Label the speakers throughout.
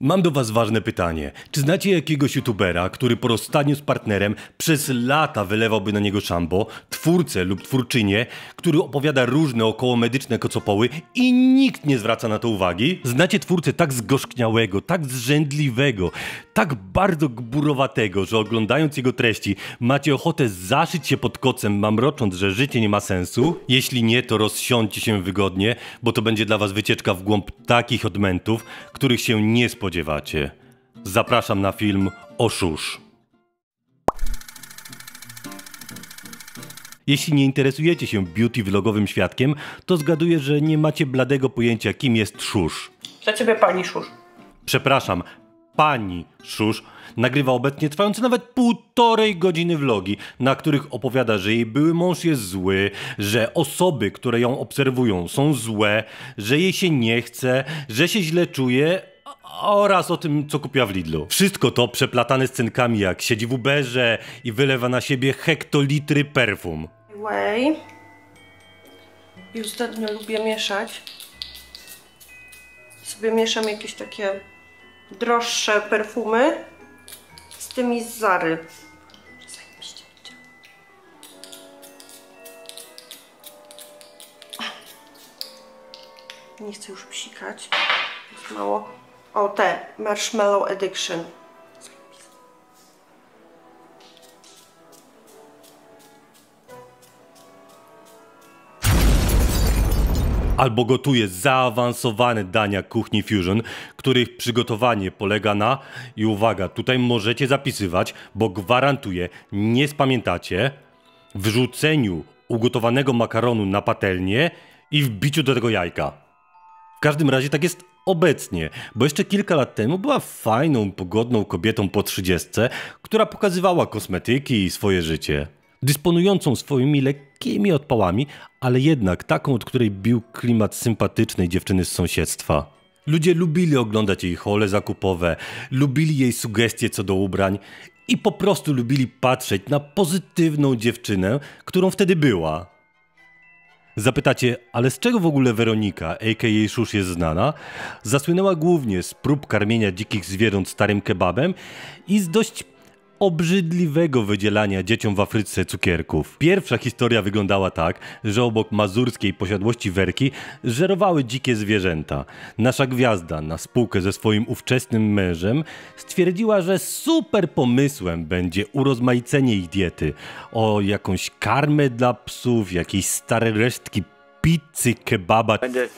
Speaker 1: Mam do Was ważne pytanie. Czy znacie jakiegoś youtubera, który po rozstaniu z partnerem przez lata wylewałby na niego szambo, twórcę lub twórczynię, który opowiada różne około medyczne kocopoły i nikt nie zwraca na to uwagi? Znacie twórcę tak zgorzkniałego, tak zrzędliwego, tak bardzo gburowatego, że oglądając jego treści macie ochotę zaszyć się pod kocem, mamrocząc, że życie nie ma sensu? Jeśli nie, to rozsiądźcie się wygodnie, bo to będzie dla was wycieczka w głąb takich odmentów, których się nie spodziewacie. Zapraszam na film Oszusz. Jeśli nie interesujecie się beauty vlogowym świadkiem, to zgaduję, że nie macie bladego pojęcia, kim jest Szusz. Dla ciebie pani Szusz. Przepraszam, pani Szusz nagrywa obecnie trwające nawet półtorej godziny vlogi, na których opowiada, że jej były mąż jest zły, że osoby, które ją obserwują są złe, że jej się nie chce, że się źle czuje oraz o tym, co kupiła w Lidlu. Wszystko to przeplatane scenkami, jak siedzi w Uberze i wylewa na siebie hektolitry perfum.
Speaker 2: Way. Już ostatnio lubię mieszać. Sobie mieszam jakieś takie droższe perfumy z tymi z Zary. Nie chcę już psikać. Mało. O, te Marshmallow Addiction.
Speaker 1: albo gotuje zaawansowane dania kuchni Fusion, których przygotowanie polega na, i uwaga, tutaj możecie zapisywać, bo gwarantuję, nie spamiętacie, wrzuceniu ugotowanego makaronu na patelnię i wbiciu do tego jajka. W każdym razie tak jest obecnie, bo jeszcze kilka lat temu była fajną, pogodną kobietą po trzydziestce, która pokazywała kosmetyki i swoje życie dysponującą swoimi lekkimi odpałami, ale jednak taką, od której bił klimat sympatycznej dziewczyny z sąsiedztwa. Ludzie lubili oglądać jej hole zakupowe, lubili jej sugestie co do ubrań i po prostu lubili patrzeć na pozytywną dziewczynę, którą wtedy była. Zapytacie, ale z czego w ogóle Weronika, a.k.a. Szusz jest znana? Zasłynęła głównie z prób karmienia dzikich zwierząt starym kebabem i z dość obrzydliwego wydzielania dzieciom w Afryce cukierków. Pierwsza historia wyglądała tak, że obok mazurskiej posiadłości Werki żerowały dzikie zwierzęta. Nasza gwiazda na spółkę ze swoim ówczesnym mężem stwierdziła, że super pomysłem będzie urozmaicenie ich diety o jakąś karmę dla psów, jakieś stare resztki pizzy, kebaba. Będę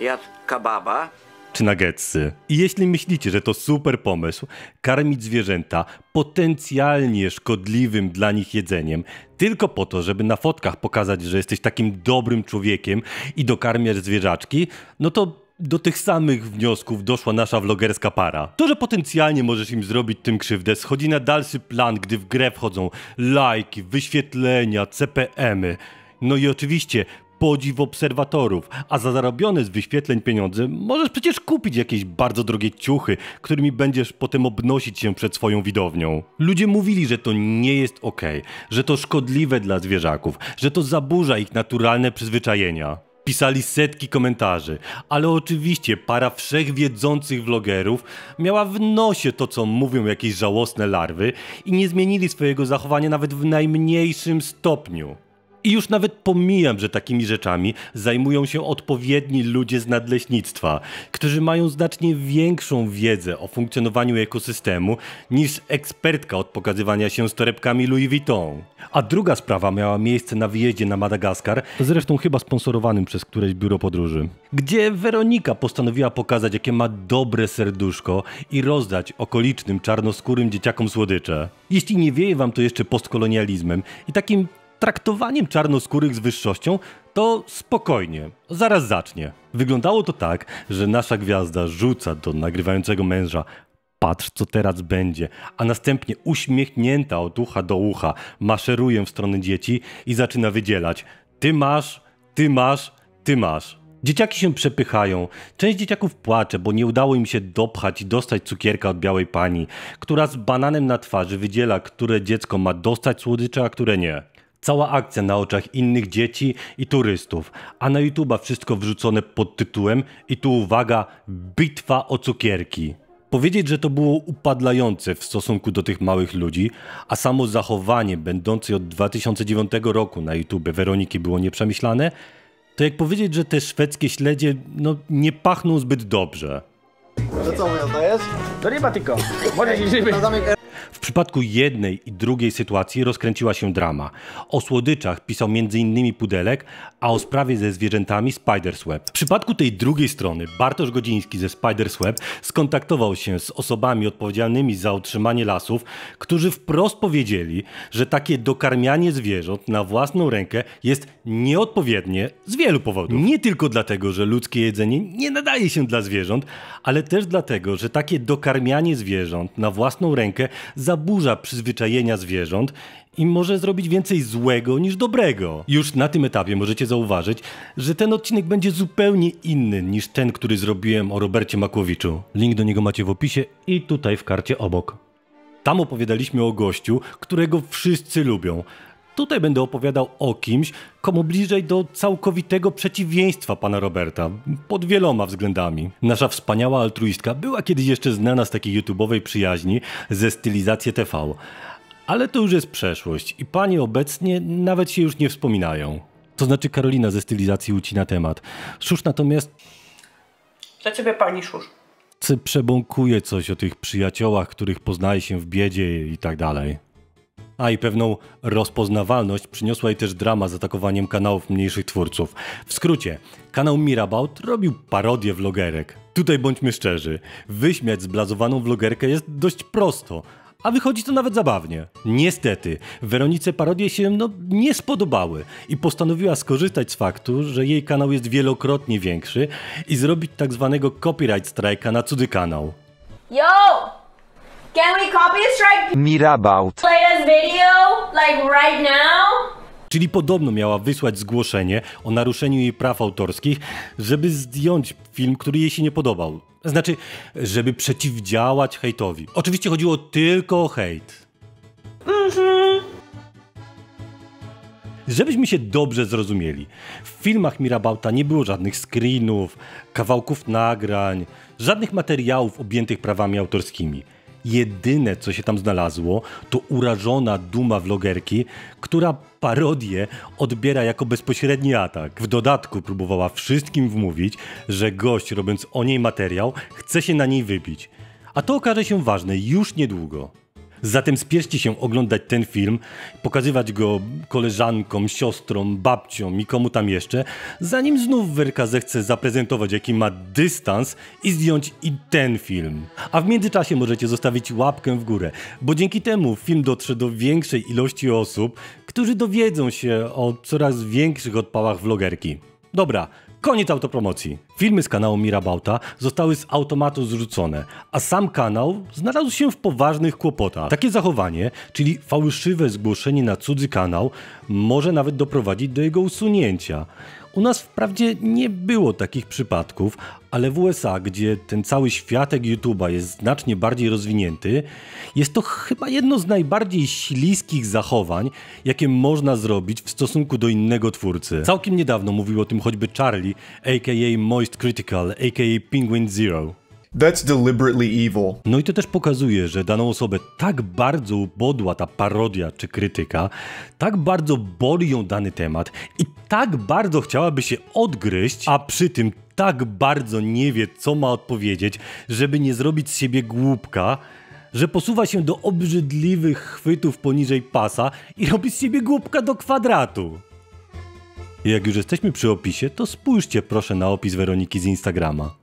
Speaker 1: jadł kebaba, czy nuggetsy. I jeśli myślicie, że to super pomysł, karmić zwierzęta potencjalnie szkodliwym dla nich jedzeniem, tylko po to, żeby na fotkach pokazać, że jesteś takim dobrym człowiekiem i dokarmiasz zwierzaczki, no to do tych samych wniosków doszła nasza vlogerska para. To, że potencjalnie możesz im zrobić tym krzywdę, schodzi na dalszy plan, gdy w grę wchodzą lajki, wyświetlenia, CPM-y. No i oczywiście podziw obserwatorów, a za zarobione z wyświetleń pieniądze możesz przecież kupić jakieś bardzo drogie ciuchy, którymi będziesz potem obnosić się przed swoją widownią. Ludzie mówili, że to nie jest ok, że to szkodliwe dla zwierzaków, że to zaburza ich naturalne przyzwyczajenia. Pisali setki komentarzy, ale oczywiście para wszechwiedzących vlogerów miała w nosie to, co mówią jakieś żałosne larwy i nie zmienili swojego zachowania nawet w najmniejszym stopniu. I już nawet pomijam, że takimi rzeczami zajmują się odpowiedni ludzie z nadleśnictwa, którzy mają znacznie większą wiedzę o funkcjonowaniu ekosystemu niż ekspertka od pokazywania się z torebkami Louis Vuitton. A druga sprawa miała miejsce na wyjeździe na Madagaskar, zresztą chyba sponsorowanym przez któreś biuro podróży, gdzie Weronika postanowiła pokazać, jakie ma dobre serduszko i rozdać okolicznym czarnoskórym dzieciakom słodycze. Jeśli nie wieje wam to jeszcze postkolonializmem i takim traktowaniem czarnoskórych z wyższością, to spokojnie, zaraz zacznie. Wyglądało to tak, że nasza gwiazda rzuca do nagrywającego męża Patrz, co teraz będzie, a następnie uśmiechnięta od ucha do ucha maszeruje w stronę dzieci i zaczyna wydzielać. Ty masz, ty masz, ty masz. Dzieciaki się przepychają. Część dzieciaków płacze, bo nie udało im się dopchać i dostać cukierka od białej pani, która z bananem na twarzy wydziela, które dziecko ma dostać słodycze, a które nie. Cała akcja na oczach innych dzieci i turystów, a na YouTube wszystko wrzucone pod tytułem i tu uwaga, bitwa o cukierki. Powiedzieć, że to było upadlające w stosunku do tych małych ludzi, a samo zachowanie będące od 2009 roku na YouTube Weroniki było nieprzemyślane, to jak powiedzieć, że te szwedzkie śledzie no, nie pachną zbyt dobrze. To co mówiąc, To nie ma tylko. Może się w przypadku jednej i drugiej sytuacji rozkręciła się drama. O słodyczach pisał m.in. Pudelek, a o sprawie ze zwierzętami Spider's W przypadku tej drugiej strony Bartosz Godziński ze Spider's skontaktował się z osobami odpowiedzialnymi za utrzymanie lasów, którzy wprost powiedzieli, że takie dokarmianie zwierząt na własną rękę jest nieodpowiednie z wielu powodów. Nie tylko dlatego, że ludzkie jedzenie nie nadaje się dla zwierząt, ale też dlatego, że takie dokarmianie zwierząt na własną rękę zaburza przyzwyczajenia zwierząt i może zrobić więcej złego niż dobrego. Już na tym etapie możecie zauważyć, że ten odcinek będzie zupełnie inny niż ten, który zrobiłem o Robercie Makłowiczu. Link do niego macie w opisie i tutaj w karcie obok. Tam opowiadaliśmy o gościu, którego wszyscy lubią, tutaj będę opowiadał o kimś, komu bliżej do całkowitego przeciwieństwa pana Roberta, pod wieloma względami. Nasza wspaniała altruistka była kiedyś jeszcze znana z takiej YouTube'owej przyjaźni ze stylizację TV. Ale to już jest przeszłość i panie obecnie nawet się już nie wspominają. To znaczy Karolina ze stylizacji ucina temat. Szusz natomiast...
Speaker 2: Dla ciebie pani Szusz.
Speaker 1: Przebąkuje coś o tych przyjaciołach, których poznaje się w biedzie i tak dalej a i pewną rozpoznawalność przyniosła jej też drama z atakowaniem kanałów mniejszych twórców. W skrócie, kanał Mirabout robił parodię vlogerek. Tutaj bądźmy szczerzy, wyśmiać zblazowaną vlogerkę jest dość prosto, a wychodzi to nawet zabawnie. Niestety, Weronice parodie się no, nie spodobały i postanowiła skorzystać z faktu, że jej kanał jest wielokrotnie większy i zrobić tak zwanego copyright strike'a na cudzy kanał.
Speaker 2: Yo! Can we copy strike
Speaker 1: Mirabout.
Speaker 2: play this video like right now?
Speaker 1: Czyli podobno miała wysłać zgłoszenie o naruszeniu jej praw autorskich, żeby zdjąć film, który jej się nie podobał. Znaczy, żeby przeciwdziałać hejtowi. Oczywiście chodziło tylko o hejt. Mhm. Żebyśmy się dobrze zrozumieli, w filmach Mirabauta nie było żadnych screenów, kawałków nagrań, żadnych materiałów objętych prawami autorskimi jedyne, co się tam znalazło, to urażona duma vlogerki, która parodię odbiera jako bezpośredni atak. W dodatku próbowała wszystkim wmówić, że gość robiąc o niej materiał chce się na niej wybić. A to okaże się ważne już niedługo. Zatem spierzcie się oglądać ten film, pokazywać go koleżankom, siostrom, babciom i komu tam jeszcze, zanim znów Werka zechce zaprezentować, jaki ma dystans i zdjąć i ten film. A w międzyczasie możecie zostawić łapkę w górę, bo dzięki temu film dotrze do większej ilości osób, którzy dowiedzą się o coraz większych odpałach vlogerki. Dobra, Koniec autopromocji. Filmy z kanału Mirabauta zostały z automatu zrzucone, a sam kanał znalazł się w poważnych kłopotach. Takie zachowanie, czyli fałszywe zgłoszenie na cudzy kanał, może nawet doprowadzić do jego usunięcia. U nas wprawdzie nie było takich przypadków, ale w USA, gdzie ten cały światek YouTube'a jest znacznie bardziej rozwinięty, jest to chyba jedno z najbardziej śliskich zachowań, jakie można zrobić w stosunku do innego twórcy. Całkiem niedawno mówił o tym choćby Charlie, aka Moist Critical, aka Penguin Zero. That's deliberately evil. No i to też pokazuje, że daną osobę tak bardzo bodła ta parodia czy krytyka, tak bardzo boli ją dany temat i tak bardzo chciałaby się odgryźć, a przy tym tak bardzo nie wie, co ma odpowiedzieć, żeby nie zrobić z siebie głupka, że posuwa się do obrzydliwych chwytów poniżej pasa i robi z siebie głupka do kwadratu. Jak już jesteśmy przy opisie, to spójrzcie proszę na opis Weroniki z Instagrama.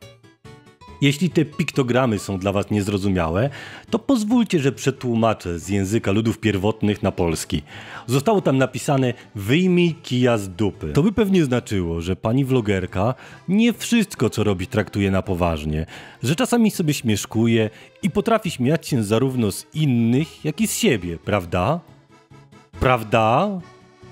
Speaker 1: Jeśli te piktogramy są dla Was niezrozumiałe, to pozwólcie, że przetłumaczę z języka ludów pierwotnych na polski. Zostało tam napisane wyjmij kija z dupy. To by pewnie znaczyło, że pani vlogerka nie wszystko co robi traktuje na poważnie, że czasami sobie śmieszkuje i potrafi śmiać się zarówno z innych, jak i z siebie, prawda? Prawda?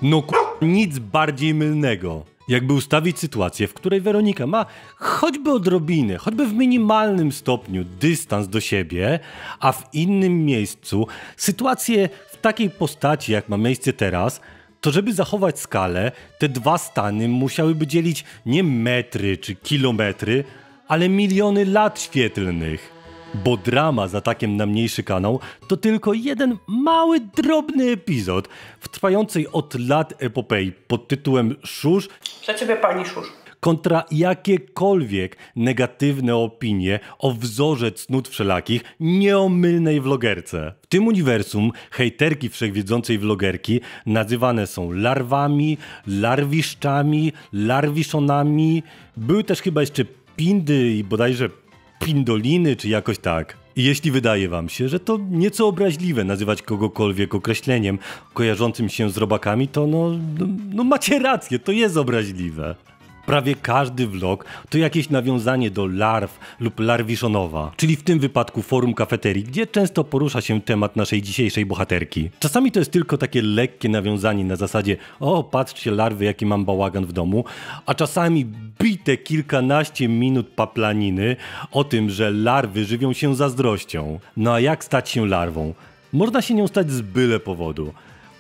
Speaker 1: No ku... nic bardziej mylnego jakby ustawić sytuację, w której Weronika ma choćby odrobinę, choćby w minimalnym stopniu dystans do siebie, a w innym miejscu sytuację w takiej postaci, jak ma miejsce teraz, to żeby zachować skalę, te dwa stany musiałyby dzielić nie metry czy kilometry, ale miliony lat świetlnych bo drama z atakiem na mniejszy kanał to tylko jeden mały, drobny epizod w trwającej od lat epopei pod tytułem Szusz.
Speaker 2: Dla ciebie pani Szusz
Speaker 1: kontra jakiekolwiek negatywne opinie o wzorze cnót wszelakich nieomylnej vlogerce. W tym uniwersum hejterki wszechwiedzącej vlogerki nazywane są larwami, larwiszczami, larwiszonami. Były też chyba jeszcze pindy i bodajże pindoliny czy jakoś tak. I jeśli wydaje wam się, że to nieco obraźliwe nazywać kogokolwiek określeniem kojarzącym się z robakami, to no, no, no macie rację, to jest obraźliwe prawie każdy vlog to jakieś nawiązanie do larw lub larwiszonowa, czyli w tym wypadku forum kafeterii, gdzie często porusza się temat naszej dzisiejszej bohaterki. Czasami to jest tylko takie lekkie nawiązanie na zasadzie o patrzcie larwy jaki mam bałagan w domu, a czasami bite kilkanaście minut paplaniny o tym, że larwy żywią się zazdrością. No a jak stać się larwą? Można się nią stać z byle powodu.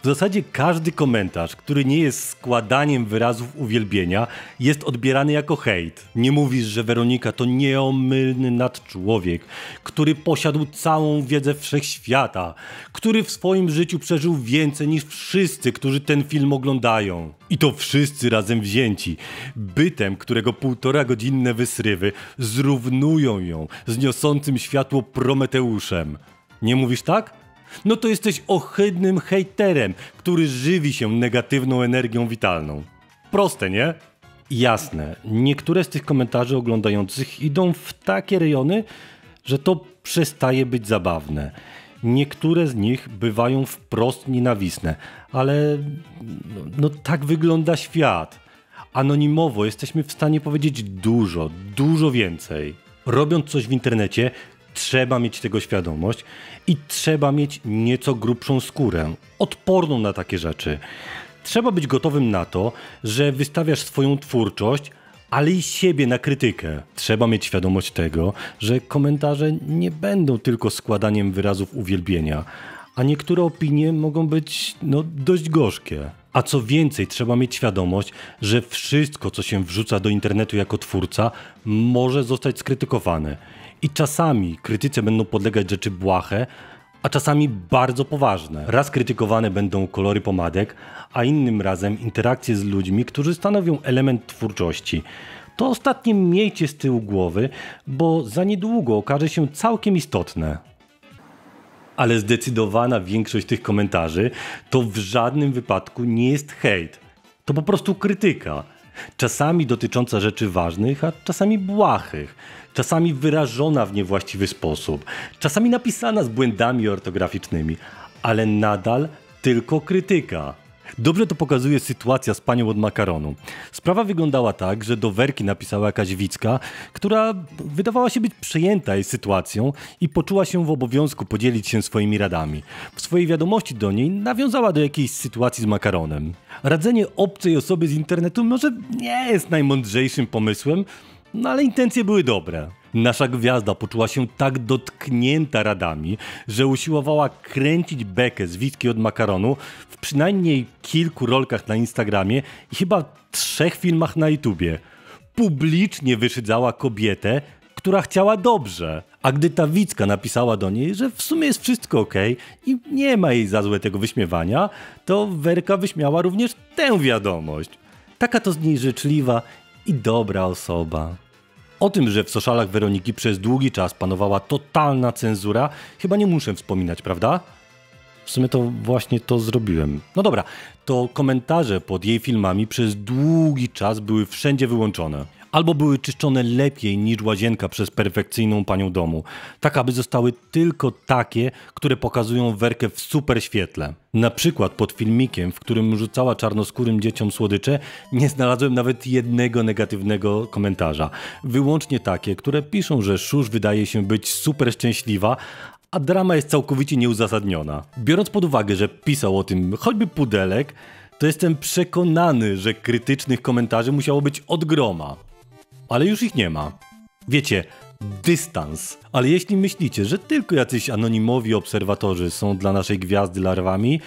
Speaker 1: W zasadzie każdy komentarz, który nie jest składaniem wyrazów uwielbienia, jest odbierany jako hejt. Nie mówisz, że Weronika to nieomylny nadczłowiek, który posiadł całą wiedzę wszechświata, który w swoim życiu przeżył więcej niż wszyscy, którzy ten film oglądają. I to wszyscy razem wzięci, bytem, którego półtora godzinne wysrywy zrównują ją z niosącym światło Prometeuszem. Nie mówisz tak? no to jesteś ohydnym hejterem, który żywi się negatywną energią witalną. Proste, nie? Jasne, niektóre z tych komentarzy oglądających idą w takie rejony, że to przestaje być zabawne. Niektóre z nich bywają wprost nienawisne, ale no, no, tak wygląda świat. Anonimowo jesteśmy w stanie powiedzieć dużo, dużo więcej. Robiąc coś w internecie, Trzeba mieć tego świadomość i trzeba mieć nieco grubszą skórę, odporną na takie rzeczy. Trzeba być gotowym na to, że wystawiasz swoją twórczość, ale i siebie na krytykę. Trzeba mieć świadomość tego, że komentarze nie będą tylko składaniem wyrazów uwielbienia, a niektóre opinie mogą być no, dość gorzkie. A co więcej, trzeba mieć świadomość, że wszystko, co się wrzuca do internetu jako twórca, może zostać skrytykowane. I czasami krytyce będą podlegać rzeczy błahe, a czasami bardzo poważne. Raz krytykowane będą kolory pomadek, a innym razem interakcje z ludźmi, którzy stanowią element twórczości. To ostatnie miejcie z tyłu głowy, bo za niedługo okaże się całkiem istotne. Ale zdecydowana większość tych komentarzy to w żadnym wypadku nie jest hejt. To po prostu krytyka. Czasami dotycząca rzeczy ważnych, a czasami błahych czasami wyrażona w niewłaściwy sposób, czasami napisana z błędami ortograficznymi, ale nadal tylko krytyka. Dobrze to pokazuje sytuacja z panią od makaronu. Sprawa wyglądała tak, że do werki napisała jakaś Wicka, która wydawała się być przejęta jej sytuacją i poczuła się w obowiązku podzielić się swoimi radami. W swojej wiadomości do niej nawiązała do jakiejś sytuacji z makaronem. Radzenie obcej osoby z internetu może nie jest najmądrzejszym pomysłem, no ale intencje były dobre. Nasza gwiazda poczuła się tak dotknięta radami, że usiłowała kręcić bekę z witki od makaronu w przynajmniej kilku rolkach na Instagramie i chyba trzech filmach na YouTubie. Publicznie wyszydzała kobietę, która chciała dobrze. A gdy ta Wicka napisała do niej, że w sumie jest wszystko ok i nie ma jej za złe tego wyśmiewania, to Werka wyśmiała również tę wiadomość. Taka to z niej życzliwa i dobra osoba. O tym, że w soszalach Weroniki przez długi czas panowała totalna cenzura, chyba nie muszę wspominać, prawda? W sumie to właśnie to zrobiłem. No dobra, to komentarze pod jej filmami przez długi czas były wszędzie wyłączone albo były czyszczone lepiej niż łazienka przez perfekcyjną panią domu, tak aby zostały tylko takie, które pokazują werkę w super świetle. Na przykład pod filmikiem, w którym rzucała czarnoskórym dzieciom słodycze, nie znalazłem nawet jednego negatywnego komentarza. Wyłącznie takie, które piszą, że Szusz wydaje się być super szczęśliwa, a drama jest całkowicie nieuzasadniona. Biorąc pod uwagę, że pisał o tym choćby Pudelek, to jestem przekonany, że krytycznych komentarzy musiało być od groma ale już ich nie ma. Wiecie, dystans. Ale jeśli myślicie, że tylko jacyś anonimowi obserwatorzy są dla naszej gwiazdy larwami,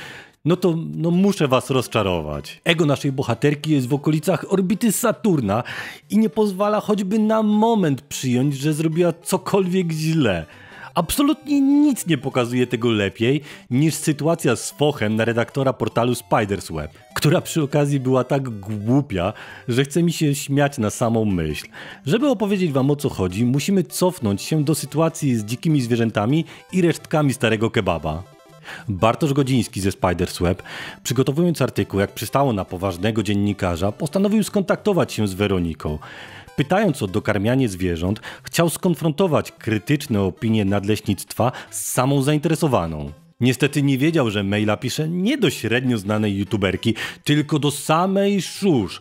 Speaker 1: no to no muszę was rozczarować. Ego naszej bohaterki jest w okolicach orbity Saturna i nie pozwala choćby na moment przyjąć, że zrobiła cokolwiek źle. Absolutnie nic nie pokazuje tego lepiej niż sytuacja z fochem na redaktora portalu Spider's Web, która przy okazji była tak głupia, że chce mi się śmiać na samą myśl. Żeby opowiedzieć wam o co chodzi, musimy cofnąć się do sytuacji z dzikimi zwierzętami i resztkami starego kebaba. Bartosz Godziński ze Spider's Web, przygotowując artykuł, jak przystało na poważnego dziennikarza, postanowił skontaktować się z Weroniką pytając o dokarmianie zwierząt, chciał skonfrontować krytyczne opinie nadleśnictwa z samą zainteresowaną. Niestety nie wiedział, że maila pisze nie do średnio znanej youtuberki, tylko do samej Szusz.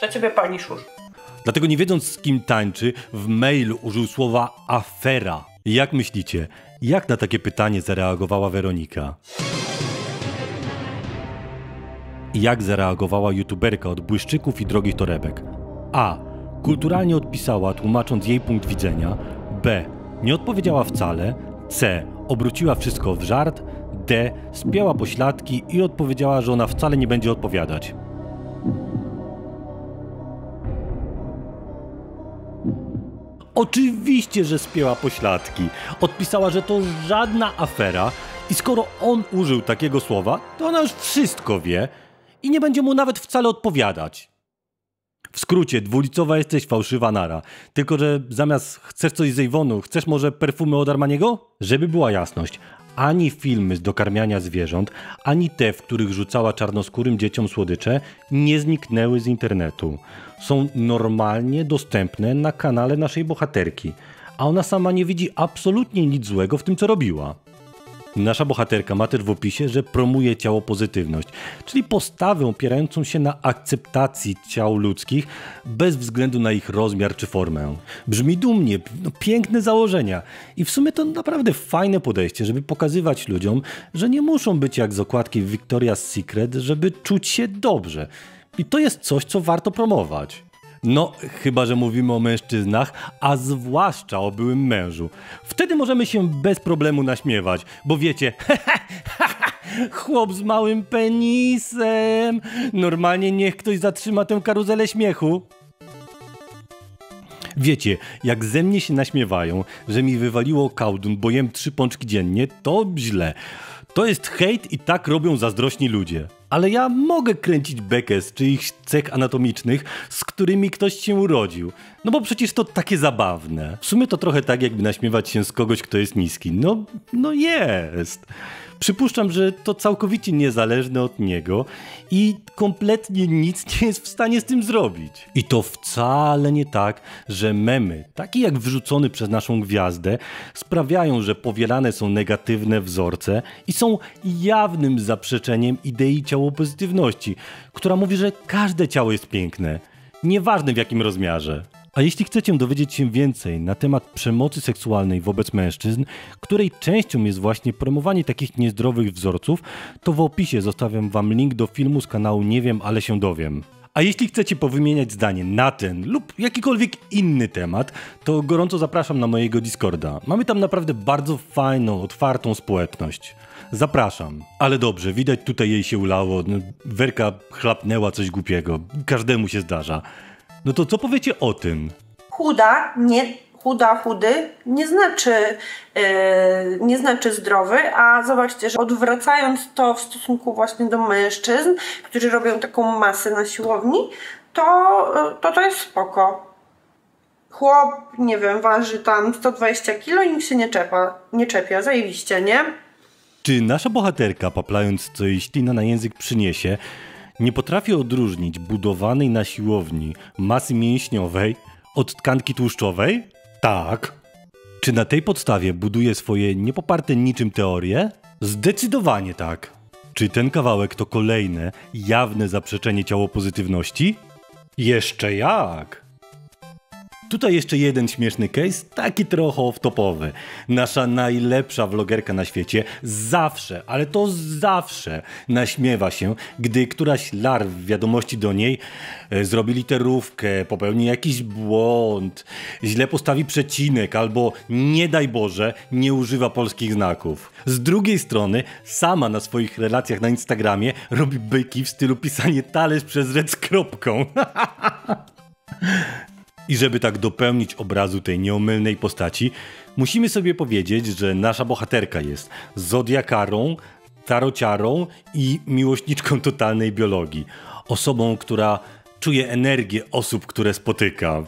Speaker 2: Za ciebie pani Szusz.
Speaker 1: Dlatego nie wiedząc z kim tańczy, w mailu użył słowa afera. Jak myślicie, jak na takie pytanie zareagowała Weronika? Jak zareagowała youtuberka od błyszczyków i drogich torebek? A kulturalnie odpisała, tłumacząc jej punkt widzenia, B. nie odpowiedziała wcale, C. obróciła wszystko w żart, D. spięła pośladki i odpowiedziała, że ona wcale nie będzie odpowiadać. Oczywiście, że spięła pośladki. Odpisała, że to żadna afera i skoro on użył takiego słowa, to ona już wszystko wie i nie będzie mu nawet wcale odpowiadać. W skrócie, dwulicowa jesteś, fałszywa nara. Tylko, że zamiast chcesz coś z Avonu, chcesz może perfumy od Armaniego? Żeby była jasność, ani filmy z dokarmiania zwierząt, ani te, w których rzucała czarnoskórym dzieciom słodycze, nie zniknęły z internetu. Są normalnie dostępne na kanale naszej bohaterki, a ona sama nie widzi absolutnie nic złego w tym, co robiła. Nasza bohaterka ma też w opisie, że promuje ciało pozytywność, czyli postawę opierającą się na akceptacji ciał ludzkich bez względu na ich rozmiar czy formę. Brzmi dumnie, no, piękne założenia i w sumie to naprawdę fajne podejście, żeby pokazywać ludziom, że nie muszą być jak z okładki Victoria's Secret, żeby czuć się dobrze. I to jest coś, co warto promować. No, chyba że mówimy o mężczyznach, a zwłaszcza o byłym mężu. Wtedy możemy się bez problemu naśmiewać, bo wiecie, chłop z małym penisem. Normalnie niech ktoś zatrzyma tę karuzelę śmiechu. Wiecie, jak ze mnie się naśmiewają, że mi wywaliło kałdun, bo jem trzy pączki dziennie, to źle. To jest hejt i tak robią zazdrośni ludzie ale ja mogę kręcić bekę z czyichś cech anatomicznych, z którymi ktoś się urodził. No bo przecież to takie zabawne. W sumie to trochę tak, jakby naśmiewać się z kogoś, kto jest niski. No, no jest. Przypuszczam, że to całkowicie niezależne od niego i kompletnie nic nie jest w stanie z tym zrobić. I to wcale nie tak, że memy, takie jak wrzucony przez naszą gwiazdę, sprawiają, że powielane są negatywne wzorce i są jawnym zaprzeczeniem idei pozytywności, która mówi, że każde ciało jest piękne, nieważne w jakim rozmiarze. A jeśli chcecie dowiedzieć się więcej na temat przemocy seksualnej wobec mężczyzn, której częścią jest właśnie promowanie takich niezdrowych wzorców, to w opisie zostawiam Wam link do filmu z kanału Nie wiem, ale się dowiem. A jeśli chcecie powymieniać zdanie na ten lub jakikolwiek inny temat, to gorąco zapraszam na mojego Discorda. Mamy tam naprawdę bardzo fajną, otwartą społeczność. Zapraszam. Ale dobrze, widać tutaj jej się ulało. Werka chlapnęła coś głupiego. Każdemu się zdarza. No to co powiecie o tym?
Speaker 2: Chuda, nie, chuda, chudy nie znaczy, yy, nie znaczy zdrowy, a zobaczcie, że odwracając to w stosunku właśnie do mężczyzn, którzy robią taką masę na siłowni, to e, to, to jest spoko. Chłop, nie wiem, waży tam 120 kg i nikt się nie czepa, nie czepia, zajebiście, nie?
Speaker 1: Czy nasza bohaterka, paplając coś Tina na język przyniesie, nie potrafię odróżnić budowanej na siłowni masy mięśniowej od tkanki tłuszczowej? Tak. Czy na tej podstawie buduje swoje niepoparte niczym teorie? Zdecydowanie tak. Czy ten kawałek to kolejne jawne zaprzeczenie ciało pozytywności? Jeszcze jak! Tutaj jeszcze jeden śmieszny case, taki trochę off-topowy. Nasza najlepsza vlogerka na świecie zawsze, ale to zawsze naśmiewa się, gdy któraś lar w wiadomości do niej e, zrobi literówkę, popełni jakiś błąd, źle postawi przecinek albo nie daj Boże nie używa polskich znaków. Z drugiej strony sama na swoich relacjach na Instagramie robi byki w stylu pisanie talerz przez rec kropką. I żeby tak dopełnić obrazu tej nieomylnej postaci, musimy sobie powiedzieć, że nasza bohaterka jest zodiakarą, tarociarą i miłośniczką totalnej biologii. Osobą, która czuje energię osób, które spotyka.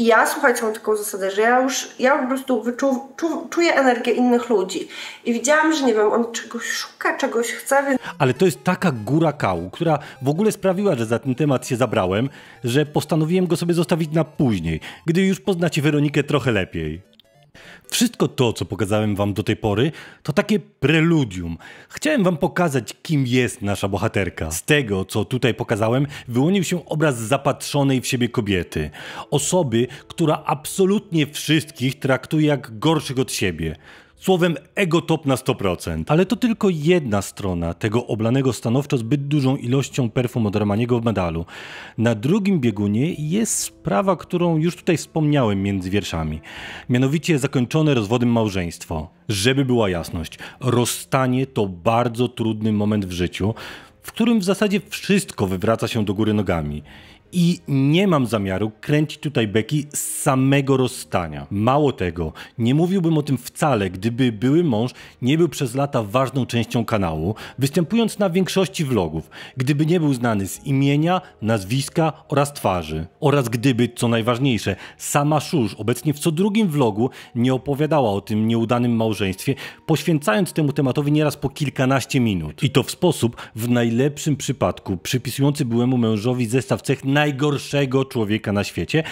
Speaker 2: I ja, słuchajcie, mam taką zasadę, że ja już, ja po prostu wyczu, czu, czuję energię innych ludzi. I widziałam, że nie wiem, on czegoś szuka, czegoś chce, więc...
Speaker 1: Ale to jest taka góra kału, która w ogóle sprawiła, że za ten temat się zabrałem, że postanowiłem go sobie zostawić na później, gdy już poznacie Weronikę trochę lepiej. Wszystko to, co pokazałem wam do tej pory, to takie preludium. Chciałem wam pokazać, kim jest nasza bohaterka. Z tego, co tutaj pokazałem, wyłonił się obraz zapatrzonej w siebie kobiety. Osoby, która absolutnie wszystkich traktuje jak gorszych od siebie. Słowem ego top na 100%. Ale to tylko jedna strona tego oblanego stanowczo zbyt dużą ilością perfum od Romaniego w medalu. Na drugim biegunie jest sprawa, którą już tutaj wspomniałem między wierszami. Mianowicie zakończone rozwodem małżeństwo. Żeby była jasność, rozstanie to bardzo trudny moment w życiu, w którym w zasadzie wszystko wywraca się do góry nogami i nie mam zamiaru kręcić tutaj beki z samego rozstania. Mało tego, nie mówiłbym o tym wcale, gdyby były mąż nie był przez lata ważną częścią kanału, występując na większości vlogów, gdyby nie był znany z imienia, nazwiska oraz twarzy. Oraz gdyby, co najważniejsze, sama Szusz obecnie w co drugim vlogu nie opowiadała o tym nieudanym małżeństwie, poświęcając temu tematowi nieraz po kilkanaście minut. I to w sposób w najlepszym przypadku przypisujący byłemu mężowi zestaw cech najgorszego człowieka na świecie,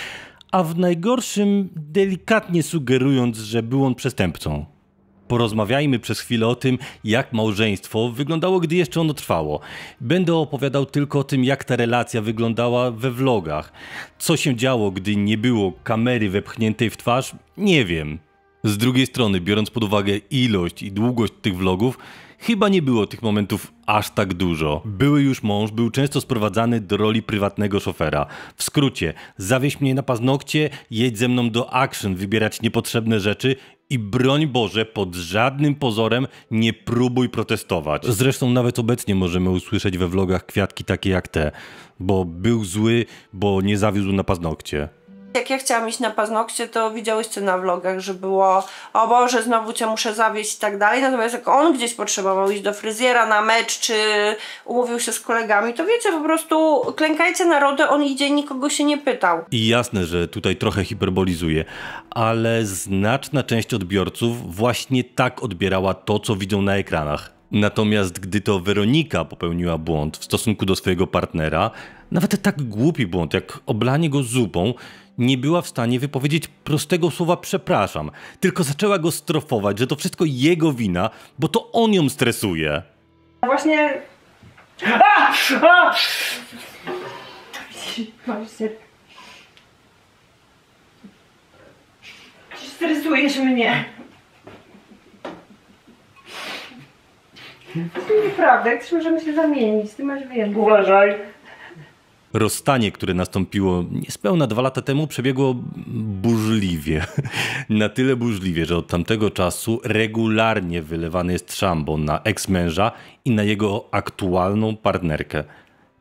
Speaker 1: a w najgorszym delikatnie sugerując, że był on przestępcą. Porozmawiajmy przez chwilę o tym, jak małżeństwo wyglądało, gdy jeszcze ono trwało. Będę opowiadał tylko o tym, jak ta relacja wyglądała we vlogach. Co się działo, gdy nie było kamery wepchniętej w twarz, nie wiem. Z drugiej strony, biorąc pod uwagę ilość i długość tych vlogów, chyba nie było tych momentów aż tak dużo. Były już mąż był często sprowadzany do roli prywatnego szofera. W skrócie, zawieź mnie na paznokcie, jedź ze mną do action, wybierać niepotrzebne rzeczy i broń Boże, pod żadnym pozorem nie próbuj protestować. Zresztą nawet obecnie możemy usłyszeć we vlogach kwiatki takie jak te, bo był zły, bo nie zawiózł na paznokcie
Speaker 2: jak ja chciałam iść na paznokcie, to widziałeś to na vlogach, że było o Boże, znowu Cię muszę zawieźć i tak dalej, natomiast jak on gdzieś potrzebował iść do fryzjera, na mecz, czy umówił się z kolegami, to wiecie, po prostu klękajcie na rodę, on idzie, nikogo się nie pytał.
Speaker 1: I jasne, że tutaj trochę hiperbolizuje, ale znaczna część odbiorców właśnie tak odbierała to, co widzą na ekranach. Natomiast gdy to Weronika popełniła błąd w stosunku do swojego partnera, nawet tak głupi błąd jak oblanie go zupą, nie była w stanie wypowiedzieć prostego słowa przepraszam, tylko zaczęła go strofować, że to wszystko jego wina, bo to on ją stresuje.
Speaker 2: Właśnie. A! A! Stresujesz mnie. To jest nieprawda, jak możemy się zamienić, ty masz więcej. Uważaj.
Speaker 1: Rozstanie, które nastąpiło niespełna dwa lata temu, przebiegło burzliwie. Na tyle burzliwie, że od tamtego czasu regularnie wylewany jest szambo na eksmęża i na jego aktualną partnerkę.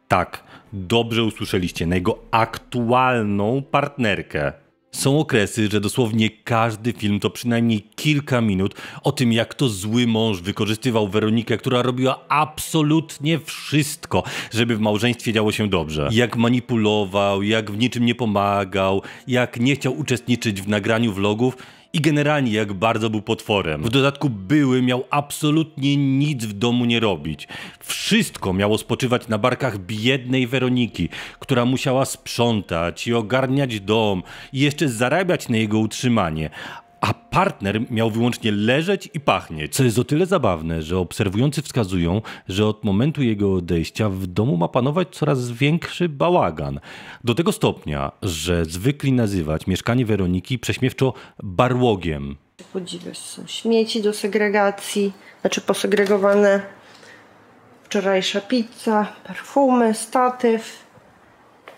Speaker 1: Tak, dobrze usłyszeliście, na jego aktualną partnerkę. Są okresy, że dosłownie każdy film to przynajmniej kilka minut o tym, jak to zły mąż wykorzystywał Weronikę, która robiła absolutnie wszystko, żeby w małżeństwie działo się dobrze. Jak manipulował, jak w niczym nie pomagał, jak nie chciał uczestniczyć w nagraniu vlogów i generalnie jak bardzo był potworem. W dodatku były miał absolutnie nic w domu nie robić. Wszystko miało spoczywać na barkach biednej Weroniki, która musiała sprzątać i ogarniać dom i jeszcze zarabiać na jego utrzymanie a partner miał wyłącznie leżeć i pachnieć. Co jest o tyle zabawne, że obserwujący wskazują, że od momentu jego odejścia w domu ma panować coraz większy bałagan. Do tego stopnia, że zwykli nazywać mieszkanie Weroniki prześmiewczo barłogiem.
Speaker 2: Podziwia są śmieci do segregacji, znaczy posegregowane wczorajsza pizza, perfumy, statyw.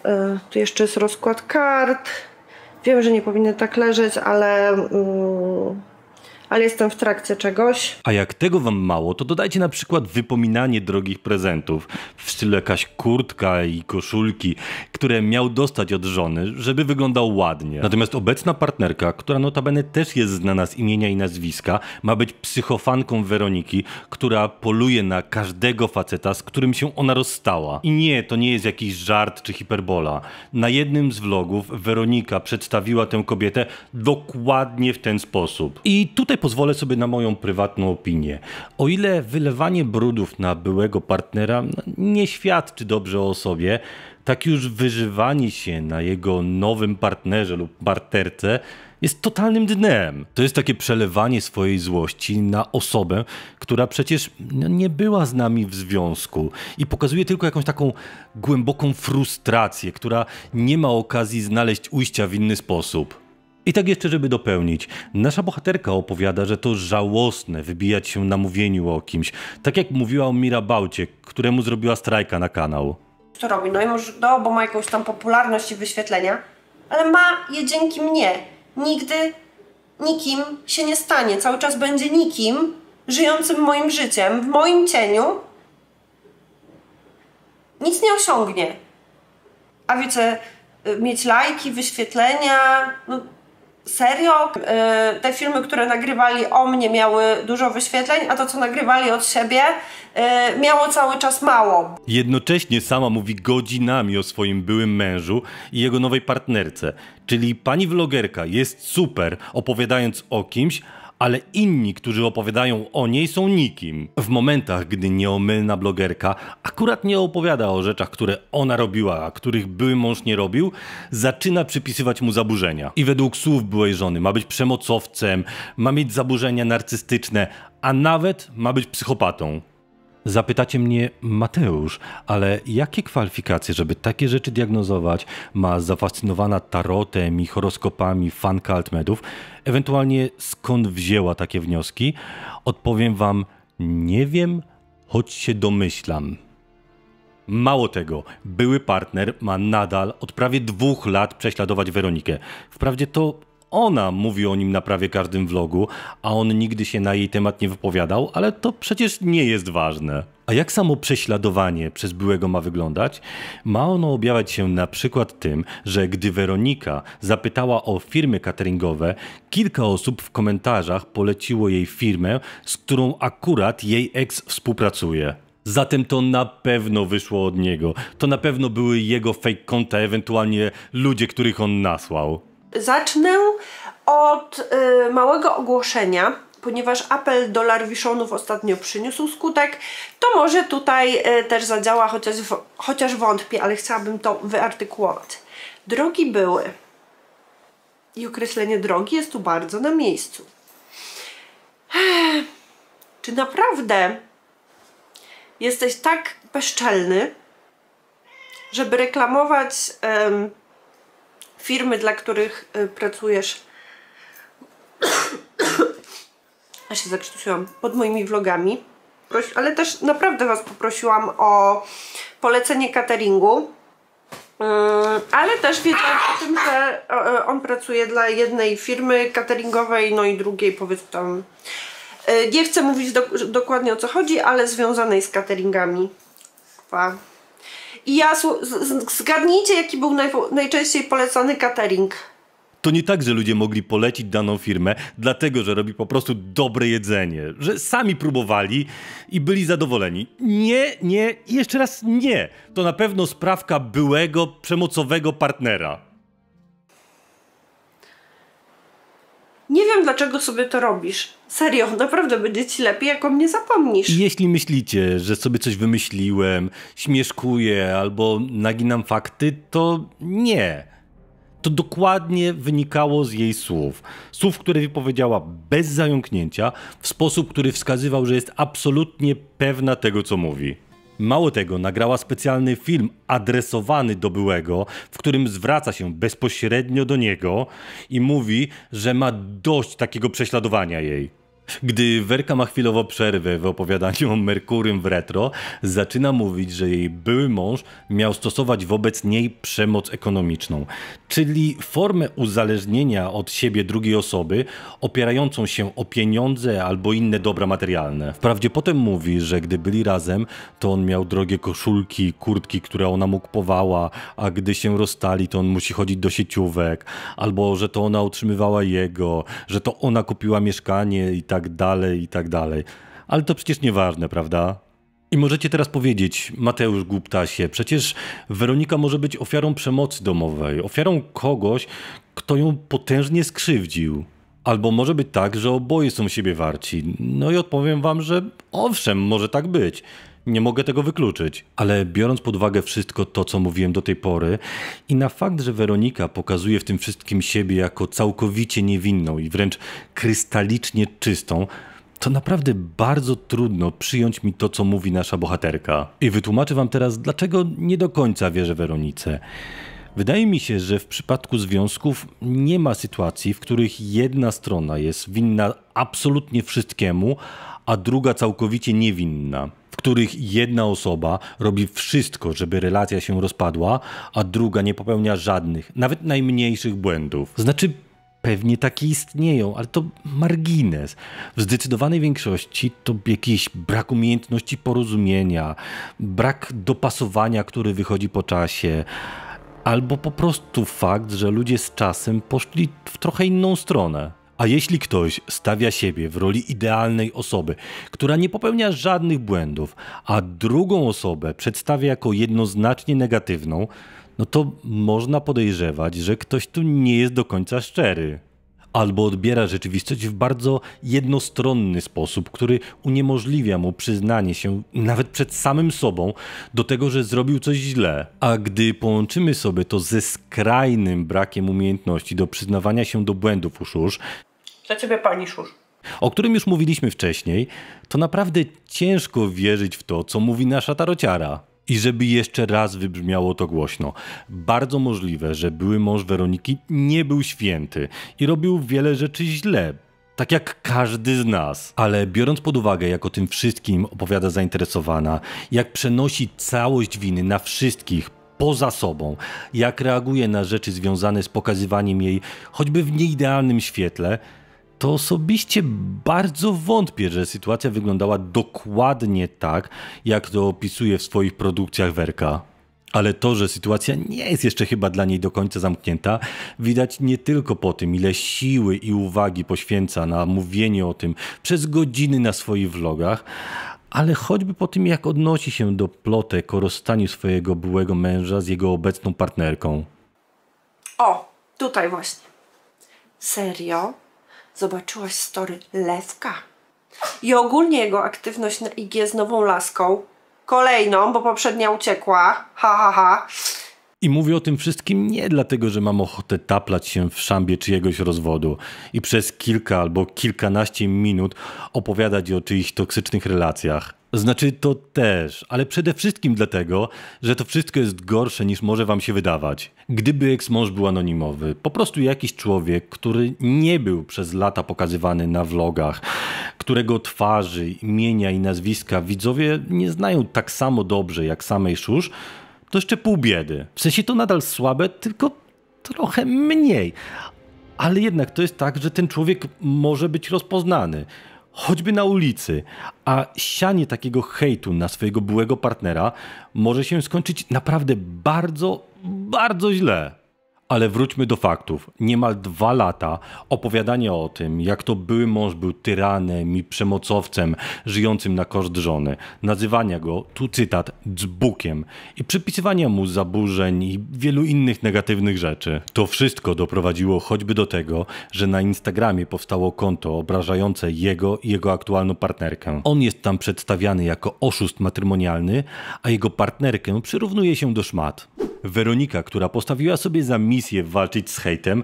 Speaker 2: E, tu jeszcze jest rozkład kart Wiem, że nie powinny tak leżeć, ale mm, ale jestem w trakcie czegoś.
Speaker 1: A jak tego wam mało, to dodajcie na przykład wypominanie drogich prezentów w stylu jakaś kurtka i koszulki, które miał dostać od żony, żeby wyglądał ładnie. Natomiast obecna partnerka, która notabene też jest znana z imienia i nazwiska, ma być psychofanką Weroniki, która poluje na każdego faceta, z którym się ona rozstała. I nie, to nie jest jakiś żart czy hiperbola. Na jednym z vlogów Weronika przedstawiła tę kobietę dokładnie w ten sposób. I tutaj pozwolę sobie na moją prywatną opinię. O ile wylewanie brudów na byłego partnera no, nie świadczy dobrze o sobie, tak już wyżywanie się na jego nowym partnerze lub partnerce jest totalnym dnem. To jest takie przelewanie swojej złości na osobę, która przecież no, nie była z nami w związku i pokazuje tylko jakąś taką głęboką frustrację, która nie ma okazji znaleźć ujścia w inny sposób. I tak jeszcze, żeby dopełnić. Nasza bohaterka opowiada, że to żałosne wybijać się na mówieniu o kimś. Tak jak mówiła o Mirabałcie, któremu zrobiła strajka na kanał.
Speaker 2: Co robi? No i może do, no, bo ma jakąś tam popularność i wyświetlenia, ale ma je dzięki mnie. Nigdy nikim się nie stanie. Cały czas będzie nikim żyjącym moim życiem, w moim cieniu. Nic nie osiągnie. A wiecie, y, mieć lajki, wyświetlenia, no serio. E, te filmy, które nagrywali o mnie miały dużo wyświetleń, a to co nagrywali od siebie e, miało cały czas mało.
Speaker 1: Jednocześnie sama mówi godzinami o swoim byłym mężu i jego nowej partnerce. Czyli pani vlogerka jest super, opowiadając o kimś, ale inni, którzy opowiadają o niej, są nikim. W momentach, gdy nieomylna blogerka akurat nie opowiada o rzeczach, które ona robiła, a których były mąż nie robił, zaczyna przypisywać mu zaburzenia. I według słów byłej żony ma być przemocowcem, ma mieć zaburzenia narcystyczne, a nawet ma być psychopatą. Zapytacie mnie, Mateusz, ale jakie kwalifikacje, żeby takie rzeczy diagnozować, ma zafascynowana tarotem i horoskopami fanka altmedów? Ewentualnie skąd wzięła takie wnioski? Odpowiem wam, nie wiem, choć się domyślam. Mało tego, były partner ma nadal od prawie dwóch lat prześladować Weronikę. Wprawdzie to ona mówi o nim na prawie każdym vlogu, a on nigdy się na jej temat nie wypowiadał, ale to przecież nie jest ważne. A jak samo prześladowanie przez byłego ma wyglądać? Ma ono objawiać się na przykład tym, że gdy Weronika zapytała o firmy cateringowe, kilka osób w komentarzach poleciło jej firmę, z którą akurat jej ex współpracuje. Zatem to na pewno wyszło od niego. To na pewno były jego fake konta, ewentualnie ludzie, których on nasłał.
Speaker 2: Zacznę od y, małego ogłoszenia, ponieważ apel do wiszonów ostatnio przyniósł skutek, to może tutaj y, też zadziała, chociaż, chociaż wątpię, ale chciałabym to wyartykułować. Drogi były i określenie drogi jest tu bardzo na miejscu. Czy naprawdę jesteś tak bezczelny, żeby reklamować... Y, firmy, dla których y, pracujesz. A się zakrztusiłam pod moimi vlogami. ale też naprawdę Was poprosiłam o polecenie cateringu. Y, ale też wiedziałam o tym, że on pracuje dla jednej firmy cateringowej, no i drugiej powiedzmy tam. Y, nie chcę mówić do, dokładnie o co chodzi, ale związanej z cateringami. Pa. I ja, zgadnijcie, jaki był naj, najczęściej polecany catering.
Speaker 1: To nie tak, że ludzie mogli polecić daną firmę, dlatego że robi po prostu dobre jedzenie, że sami próbowali i byli zadowoleni. Nie, nie i jeszcze raz nie. To na pewno sprawka byłego przemocowego partnera. Nie wiem,
Speaker 2: dlaczego sobie to robisz. Serio, naprawdę będzie ci lepiej, jak o mnie zapomnisz.
Speaker 1: Jeśli myślicie, że sobie coś wymyśliłem, śmieszkuję albo naginam fakty, to nie. To dokładnie wynikało z jej słów. Słów, które wypowiedziała bez zająknięcia, w sposób, który wskazywał, że jest absolutnie pewna tego, co mówi. Mało tego, nagrała specjalny film adresowany do byłego, w którym zwraca się bezpośrednio do niego i mówi, że ma dość takiego prześladowania jej. Gdy Werka ma chwilowo przerwę w opowiadaniu o Merkurym w retro, zaczyna mówić, że jej były mąż miał stosować wobec niej przemoc ekonomiczną, czyli formę uzależnienia od siebie drugiej osoby, opierającą się o pieniądze albo inne dobra materialne. Wprawdzie potem mówi, że gdy byli razem, to on miał drogie koszulki, kurtki, które ona mu kupowała, a gdy się rozstali, to on musi chodzić do sieciówek, albo że to ona utrzymywała jego, że to ona kupiła mieszkanie i tak tak dalej, i tak dalej. Ale to przecież nieważne, prawda? I możecie teraz powiedzieć, Mateusz Głuptasie, przecież Weronika może być ofiarą przemocy domowej, ofiarą kogoś, kto ją potężnie skrzywdził. Albo może być tak, że oboje są siebie warci. No i odpowiem wam, że owszem, może tak być nie mogę tego wykluczyć. Ale biorąc pod uwagę wszystko to, co mówiłem do tej pory i na fakt, że Weronika pokazuje w tym wszystkim siebie jako całkowicie niewinną i wręcz krystalicznie czystą, to naprawdę bardzo trudno przyjąć mi to, co mówi nasza bohaterka. I wytłumaczę wam teraz, dlaczego nie do końca wierzę Weronice. Wydaje mi się, że w przypadku związków nie ma sytuacji, w których jedna strona jest winna absolutnie wszystkiemu, a druga całkowicie niewinna, w których jedna osoba robi wszystko, żeby relacja się rozpadła, a druga nie popełnia żadnych, nawet najmniejszych błędów. Znaczy, pewnie takie istnieją, ale to margines. W zdecydowanej większości to jakiś brak umiejętności porozumienia, brak dopasowania, który wychodzi po czasie. Albo po prostu fakt, że ludzie z czasem poszli w trochę inną stronę. A jeśli ktoś stawia siebie w roli idealnej osoby, która nie popełnia żadnych błędów, a drugą osobę przedstawia jako jednoznacznie negatywną, no to można podejrzewać, że ktoś tu nie jest do końca szczery. Albo odbiera rzeczywistość w bardzo jednostronny sposób, który uniemożliwia mu przyznanie się nawet przed samym sobą do tego, że zrobił coś źle. A gdy połączymy sobie to ze skrajnym brakiem umiejętności do przyznawania się do błędów uszusz,
Speaker 2: ciebie pani Szusz.
Speaker 1: O którym już mówiliśmy wcześniej, to naprawdę ciężko wierzyć w to, co mówi nasza tarociara. I żeby jeszcze raz wybrzmiało to głośno, bardzo możliwe, że były mąż Weroniki nie był święty i robił wiele rzeczy źle, tak jak każdy z nas. Ale biorąc pod uwagę, jak o tym wszystkim opowiada zainteresowana, jak przenosi całość winy na wszystkich poza sobą, jak reaguje na rzeczy związane z pokazywaniem jej choćby w nieidealnym świetle, to osobiście bardzo wątpię, że sytuacja wyglądała dokładnie tak, jak to opisuje w swoich produkcjach Werka. Ale to, że sytuacja nie jest jeszcze chyba dla niej do końca zamknięta, widać nie tylko po tym, ile siły i uwagi poświęca na mówienie o tym przez godziny na swoich vlogach, ale choćby po tym, jak odnosi się do plotek o rozstaniu swojego byłego męża z jego obecną partnerką.
Speaker 2: O, tutaj właśnie. Serio? Zobaczyłaś story Lewka. I ogólnie jego aktywność na IG z nową laską, kolejną, bo poprzednia uciekła, ha ha ha,
Speaker 1: i mówię o tym wszystkim nie dlatego, że mam ochotę taplać się w szambie czyjegoś rozwodu i przez kilka albo kilkanaście minut opowiadać o czyichś toksycznych relacjach. Znaczy to też, ale przede wszystkim dlatego, że to wszystko jest gorsze niż może wam się wydawać. Gdyby eksmąż był anonimowy, po prostu jakiś człowiek, który nie był przez lata pokazywany na vlogach, którego twarzy, imienia i nazwiska widzowie nie znają tak samo dobrze jak samej Szusz, to jeszcze pół biedy. W sensie to nadal słabe, tylko trochę mniej. Ale jednak to jest tak, że ten człowiek może być rozpoznany. Choćby na ulicy, a sianie takiego hejtu na swojego byłego partnera może się skończyć naprawdę bardzo, bardzo źle. Ale wróćmy do faktów. Niemal dwa lata opowiadanie o tym, jak to były mąż był tyranem i przemocowcem żyjącym na koszt żony, nazywania go, tu cytat, dzbukiem i przypisywania mu zaburzeń i wielu innych negatywnych rzeczy. To wszystko doprowadziło choćby do tego, że na Instagramie powstało konto obrażające jego i jego aktualną partnerkę. On jest tam przedstawiany jako oszust matrymonialny, a jego partnerkę przyrównuje się do szmat. Weronika, która postawiła sobie za misję misję walczyć z hejtem,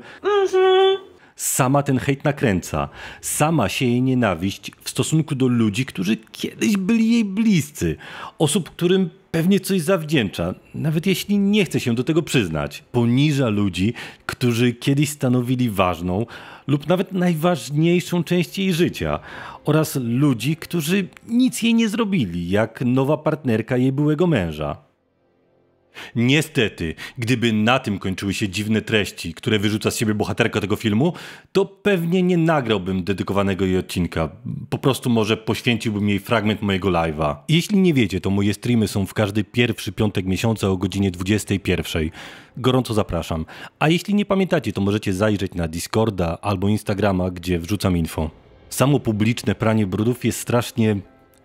Speaker 1: sama ten hejt nakręca. Sama sieje nienawiść w stosunku do ludzi, którzy kiedyś byli jej bliscy. Osób, którym pewnie coś zawdzięcza, nawet jeśli nie chce się do tego przyznać. Poniża ludzi, którzy kiedyś stanowili ważną lub nawet najważniejszą część jej życia, oraz ludzi, którzy nic jej nie zrobili, jak nowa partnerka jej byłego męża. Niestety, gdyby na tym kończyły się dziwne treści, które wyrzuca z siebie bohaterka tego filmu, to pewnie nie nagrałbym dedykowanego jej odcinka. Po prostu może poświęciłbym jej fragment mojego live'a. Jeśli nie wiecie, to moje streamy są w każdy pierwszy piątek miesiąca o godzinie 21. Gorąco zapraszam. A jeśli nie pamiętacie, to możecie zajrzeć na Discorda albo Instagrama, gdzie wrzucam info. Samo publiczne pranie brudów jest strasznie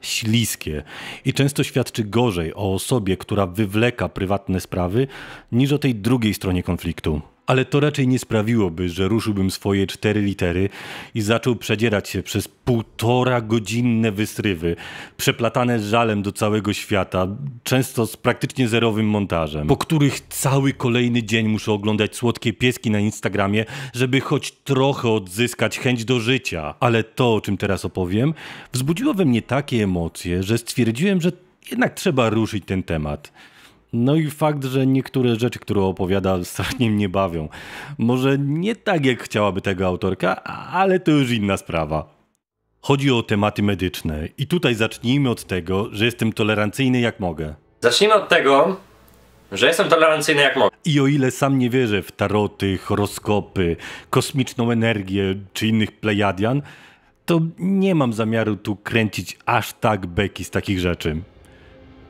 Speaker 1: śliskie i często świadczy gorzej o osobie, która wywleka prywatne sprawy, niż o tej drugiej stronie konfliktu ale to raczej nie sprawiłoby, że ruszyłbym swoje cztery litery i zaczął przedzierać się przez półtora godzinne wysrywy, przeplatane żalem do całego świata, często z praktycznie zerowym montażem, po których cały kolejny dzień muszę oglądać słodkie pieski na Instagramie, żeby choć trochę odzyskać chęć do życia. Ale to, o czym teraz opowiem, wzbudziło we mnie takie emocje, że stwierdziłem, że jednak trzeba ruszyć ten temat. No i fakt, że niektóre rzeczy, które opowiada, strasznie mnie bawią. Może nie tak, jak chciałaby tego autorka, ale to już inna sprawa. Chodzi o tematy medyczne i tutaj zacznijmy od tego, że jestem tolerancyjny jak mogę.
Speaker 2: Zacznijmy od tego, że jestem tolerancyjny jak mogę.
Speaker 1: I o ile sam nie wierzę w taroty, horoskopy, kosmiczną energię czy innych plejadian, to nie mam zamiaru tu kręcić aż tak beki z takich rzeczy.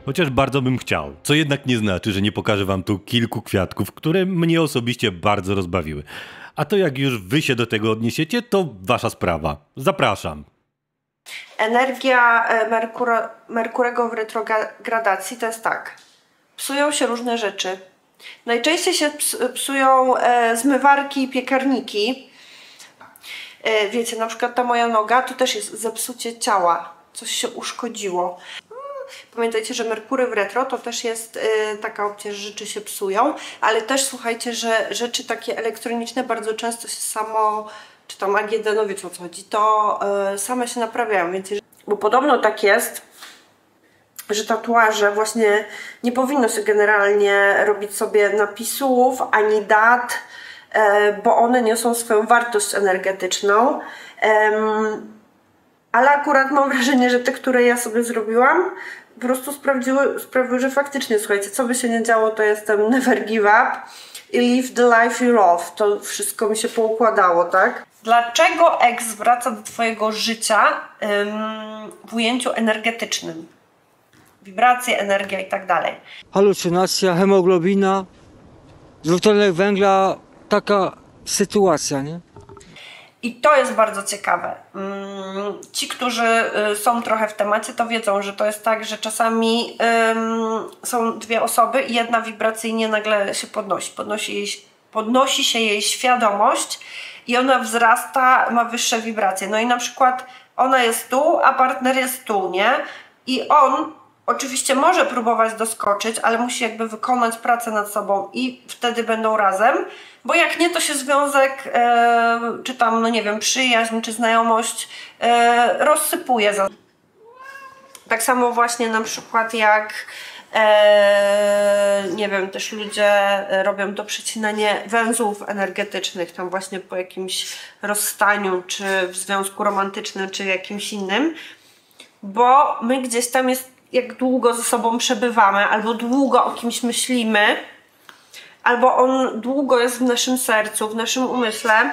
Speaker 1: Chociaż bardzo bym chciał. Co jednak nie znaczy, że nie pokażę wam tu kilku kwiatków, które mnie osobiście bardzo rozbawiły. A to jak już wy się do tego odniesiecie, to wasza sprawa. Zapraszam.
Speaker 2: Energia e, Merkurego w retrogradacji to jest tak. Psują się różne rzeczy. Najczęściej się psują e, zmywarki i piekarniki. E, wiecie, na przykład ta moja noga to też jest zepsucie ciała. Coś się uszkodziło. Pamiętajcie, że Merkury w retro to też jest y, taka opcja, że rzeczy się psują, ale też słuchajcie, że rzeczy takie elektroniczne bardzo często się samo, czy tam AGD, no wiecie o co chodzi, to y, same się naprawiają, więc bo podobno tak jest, że tatuaże właśnie nie powinno się generalnie robić sobie napisów ani dat, y, bo one niosą swoją wartość energetyczną. Ale akurat mam wrażenie, że te, które ja sobie zrobiłam, po prostu sprawdziły, sprawiły, że faktycznie, słuchajcie, co by się nie działo, to jestem never give up i live the life you love. To wszystko mi się poukładało, tak? Dlaczego ex wraca do Twojego życia ym, w ujęciu energetycznym? Wibracje, energia i tak dalej.
Speaker 1: Halucynacja, hemoglobina, dwutlenek węgla, taka sytuacja, nie?
Speaker 2: I to jest bardzo ciekawe. Mm, ci, którzy y, są trochę w temacie, to wiedzą, że to jest tak, że czasami są dwie osoby i jedna wibracyjnie nagle się podnosi. Podnosi, jej, podnosi się jej świadomość i ona wzrasta, ma wyższe wibracje. No i na przykład ona jest tu, a partner jest tu, nie? I on oczywiście może próbować doskoczyć, ale musi jakby wykonać pracę nad sobą i wtedy będą razem. Bo jak nie, to się związek, e, czy tam, no nie wiem, przyjaźń, czy znajomość e, rozsypuje. Tak samo właśnie na przykład jak e, nie wiem, też ludzie robią to przecinanie węzłów energetycznych, tam właśnie po jakimś rozstaniu, czy w związku romantycznym, czy jakimś innym, bo my gdzieś tam jest, jak długo ze sobą przebywamy, albo długo o kimś myślimy, albo on długo jest w naszym sercu, w naszym umyśle,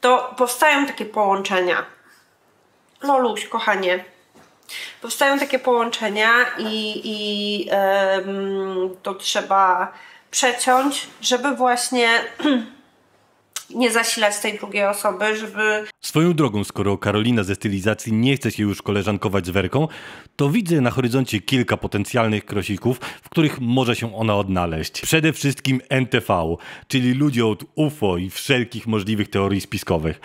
Speaker 2: to powstają takie połączenia. Loluś, kochanie. Powstają takie połączenia i, i to trzeba przeciąć, żeby właśnie nie zasilać tej drugiej osoby, żeby...
Speaker 1: Swoją drogą, skoro Karolina ze stylizacji nie chce się już koleżankować z Werką, to widzę na horyzoncie kilka potencjalnych krosików, w których może się ona odnaleźć. Przede wszystkim NTV, czyli ludzie od UFO i wszelkich możliwych teorii spiskowych.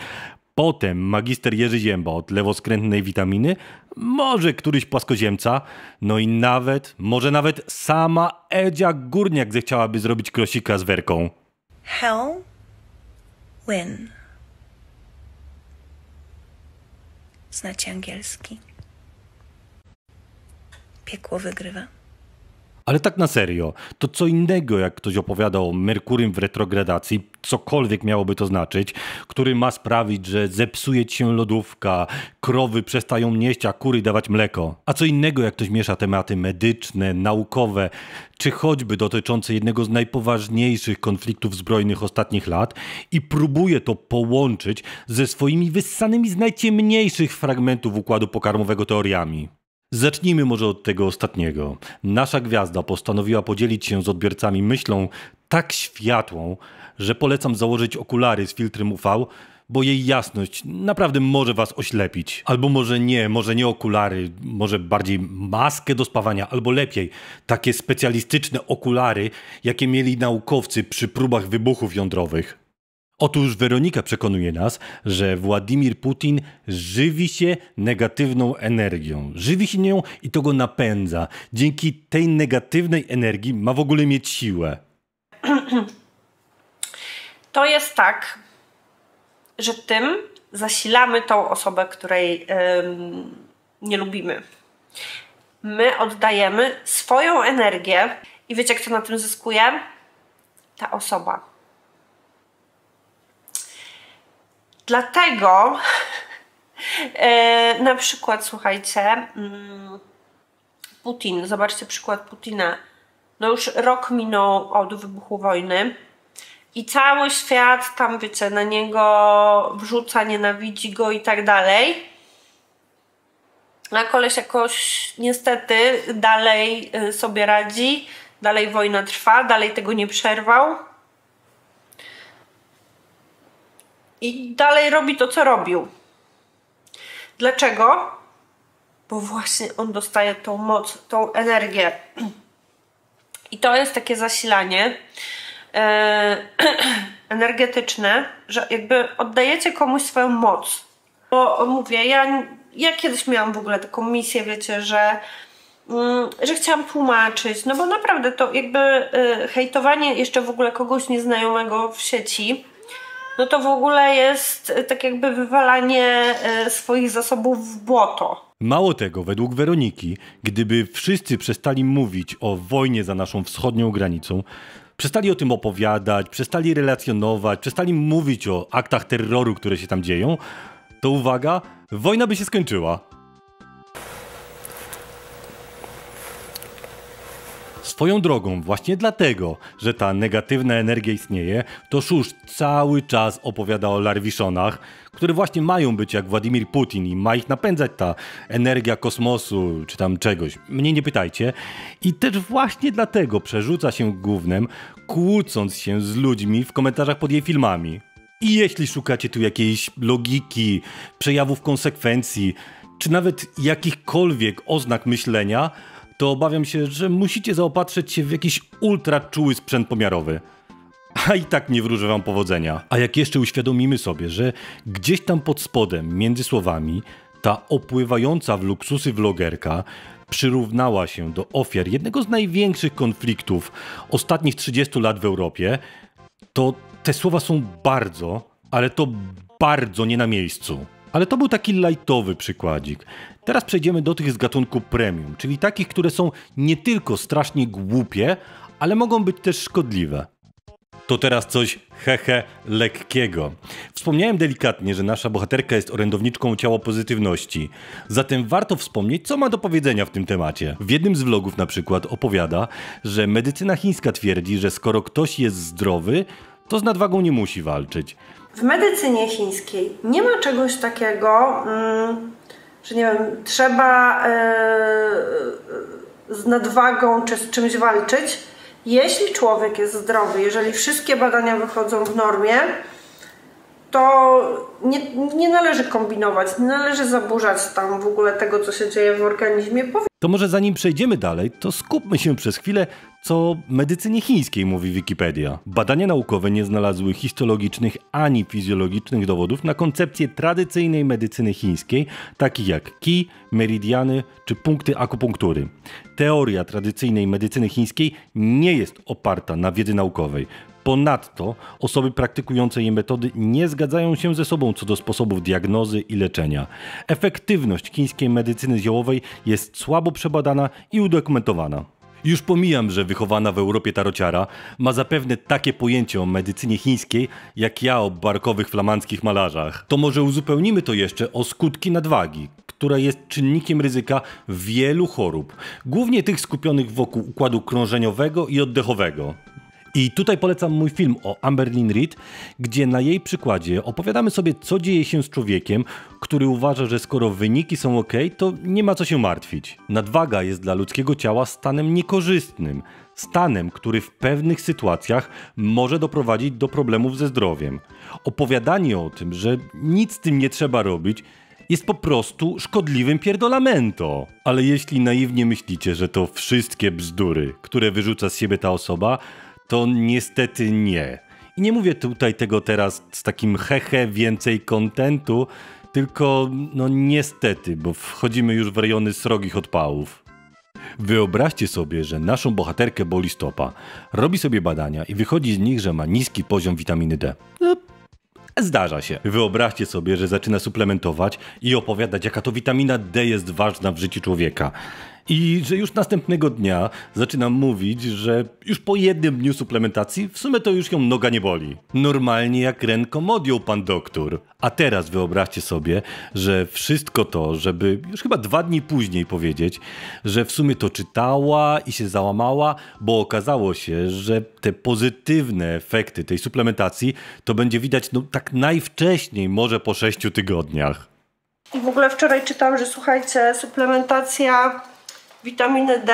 Speaker 1: Potem magister Jerzy Ziemba od lewoskrętnej witaminy, może któryś płaskoziemca, no i nawet, może nawet sama Edzia Górniak zechciałaby zrobić krosika z werką. Hell Win.
Speaker 2: Znacie angielski. Piekło wygrywa.
Speaker 1: Ale tak na serio, to co innego, jak ktoś opowiada o Merkurym w retrogradacji, cokolwiek miałoby to znaczyć, który ma sprawić, że zepsuje ci się lodówka, krowy przestają nieść, a kury dawać mleko. A co innego, jak ktoś miesza tematy medyczne, naukowe, czy choćby dotyczące jednego z najpoważniejszych konfliktów zbrojnych ostatnich lat i próbuje to połączyć ze swoimi wyssanymi z najciemniejszych fragmentów układu pokarmowego teoriami. Zacznijmy może od tego ostatniego. Nasza gwiazda postanowiła podzielić się z odbiorcami myślą tak światłą, że polecam założyć okulary z filtrem UV, bo jej jasność naprawdę może was oślepić. Albo może nie, może nie okulary, może bardziej maskę do spawania, albo lepiej, takie specjalistyczne okulary, jakie mieli naukowcy przy próbach wybuchów jądrowych. Otóż Weronika przekonuje nas, że Władimir Putin żywi się negatywną energią. Żywi się nią i to go napędza. Dzięki tej negatywnej energii ma w ogóle mieć siłę.
Speaker 2: To jest tak, że tym zasilamy tą osobę, której ym, nie lubimy. My oddajemy swoją energię i wiecie, kto na tym zyskuje? Ta osoba Dlatego e, na przykład, słuchajcie, mm, Putin, zobaczcie przykład Putina. No już rok minął od wybuchu wojny i cały świat tam, wiecie, na niego wrzuca, nienawidzi go i tak dalej. A koleś jakoś niestety dalej y, sobie radzi, dalej wojna trwa, dalej tego nie przerwał. i dalej robi to, co robił. Dlaczego? Bo właśnie on dostaje tą moc, tą energię. I to jest takie zasilanie e, energetyczne, że jakby oddajecie komuś swoją moc. Bo mówię, ja, ja kiedyś miałam w ogóle taką misję, wiecie, że mm, że chciałam tłumaczyć, no bo naprawdę to jakby e, hejtowanie jeszcze w ogóle kogoś nieznajomego w sieci no to w ogóle jest e, tak jakby wywalanie e, swoich zasobów w błoto.
Speaker 1: Mało tego, według Weroniki, gdyby wszyscy przestali mówić o wojnie za naszą wschodnią granicą, przestali o tym opowiadać, przestali relacjonować, przestali mówić o aktach terroru, które się tam dzieją, to uwaga, wojna by się skończyła. Swoją drogą, właśnie dlatego, że ta negatywna energia istnieje, to Szusz cały czas opowiada o larwiszonach, które właśnie mają być jak Władimir Putin i ma ich napędzać ta energia kosmosu czy tam czegoś. Mnie nie pytajcie. I też właśnie dlatego przerzuca się głównym, kłócąc się z ludźmi w komentarzach pod jej filmami. I jeśli szukacie tu jakiejś logiki, przejawów konsekwencji, czy nawet jakichkolwiek oznak myślenia, to obawiam się, że musicie zaopatrzyć się w jakiś ultra czuły sprzęt pomiarowy. A i tak nie wróżę wam powodzenia. A jak jeszcze uświadomimy sobie, że gdzieś tam pod spodem, między słowami, ta opływająca w luksusy vlogerka przyrównała się do ofiar jednego z największych konfliktów ostatnich 30 lat w Europie, to te słowa są bardzo, ale to bardzo nie na miejscu. Ale to był taki lightowy przykładzik. Teraz przejdziemy do tych z gatunku premium, czyli takich, które są nie tylko strasznie głupie, ale mogą być też szkodliwe. To teraz coś hehe lekkiego. Wspomniałem delikatnie, że nasza bohaterka jest orędowniczką ciała pozytywności. Zatem warto wspomnieć, co ma do powiedzenia w tym temacie. W jednym z vlogów na przykład opowiada, że medycyna chińska twierdzi, że skoro ktoś jest zdrowy, to z nadwagą nie musi walczyć.
Speaker 2: W medycynie chińskiej nie ma czegoś takiego. Mm że nie wiem, trzeba e, z nadwagą czy z czymś walczyć. Jeśli człowiek jest zdrowy, jeżeli wszystkie badania wychodzą w normie, to nie, nie należy kombinować, nie należy zaburzać tam w ogóle tego, co się dzieje w organizmie.
Speaker 1: To może zanim przejdziemy dalej, to skupmy się przez chwilę, co medycynie chińskiej mówi Wikipedia. Badania naukowe nie znalazły histologicznych ani fizjologicznych dowodów na koncepcję tradycyjnej medycyny chińskiej, takich jak ki, meridiany czy punkty akupunktury. Teoria tradycyjnej medycyny chińskiej nie jest oparta na wiedzy naukowej. Ponadto osoby praktykujące je metody nie zgadzają się ze sobą co do sposobów diagnozy i leczenia. Efektywność chińskiej medycyny ziołowej jest słabo przebadana i udokumentowana. Już pomijam, że wychowana w Europie tarociara ma zapewne takie pojęcie o medycynie chińskiej, jak ja o barkowych flamandzkich malarzach. To może uzupełnimy to jeszcze o skutki nadwagi, która jest czynnikiem ryzyka wielu chorób, głównie tych skupionych wokół układu krążeniowego i oddechowego. I tutaj polecam mój film o Amberlin Reed, gdzie na jej przykładzie opowiadamy sobie, co dzieje się z człowiekiem, który uważa, że skoro wyniki są ok, to nie ma co się martwić. Nadwaga jest dla ludzkiego ciała stanem niekorzystnym, stanem, który w pewnych sytuacjach może doprowadzić do problemów ze zdrowiem. Opowiadanie o tym, że nic z tym nie trzeba robić, jest po prostu szkodliwym pierdolamento. Ale jeśli naiwnie myślicie, że to wszystkie bzdury, które wyrzuca z siebie ta osoba, to niestety nie. I nie mówię tutaj tego teraz z takim hehe więcej kontentu, tylko no niestety, bo wchodzimy już w rejony srogich odpałów. Wyobraźcie sobie, że naszą bohaterkę boli stopa. Robi sobie badania i wychodzi z nich, że ma niski poziom witaminy D. No, zdarza się. Wyobraźcie sobie, że zaczyna suplementować i opowiadać, jaka to witamina D jest ważna w życiu człowieka. I że już następnego dnia zaczynam mówić, że już po jednym dniu suplementacji w sumie to już ją noga nie boli. Normalnie jak ręką odjął pan doktor. A teraz wyobraźcie sobie, że wszystko to, żeby już chyba dwa dni później powiedzieć, że w sumie to czytała i się załamała, bo okazało się, że te pozytywne efekty tej suplementacji to będzie widać no, tak najwcześniej, może po sześciu tygodniach.
Speaker 2: I w ogóle wczoraj czytam, że słuchajcie, suplementacja witaminy D.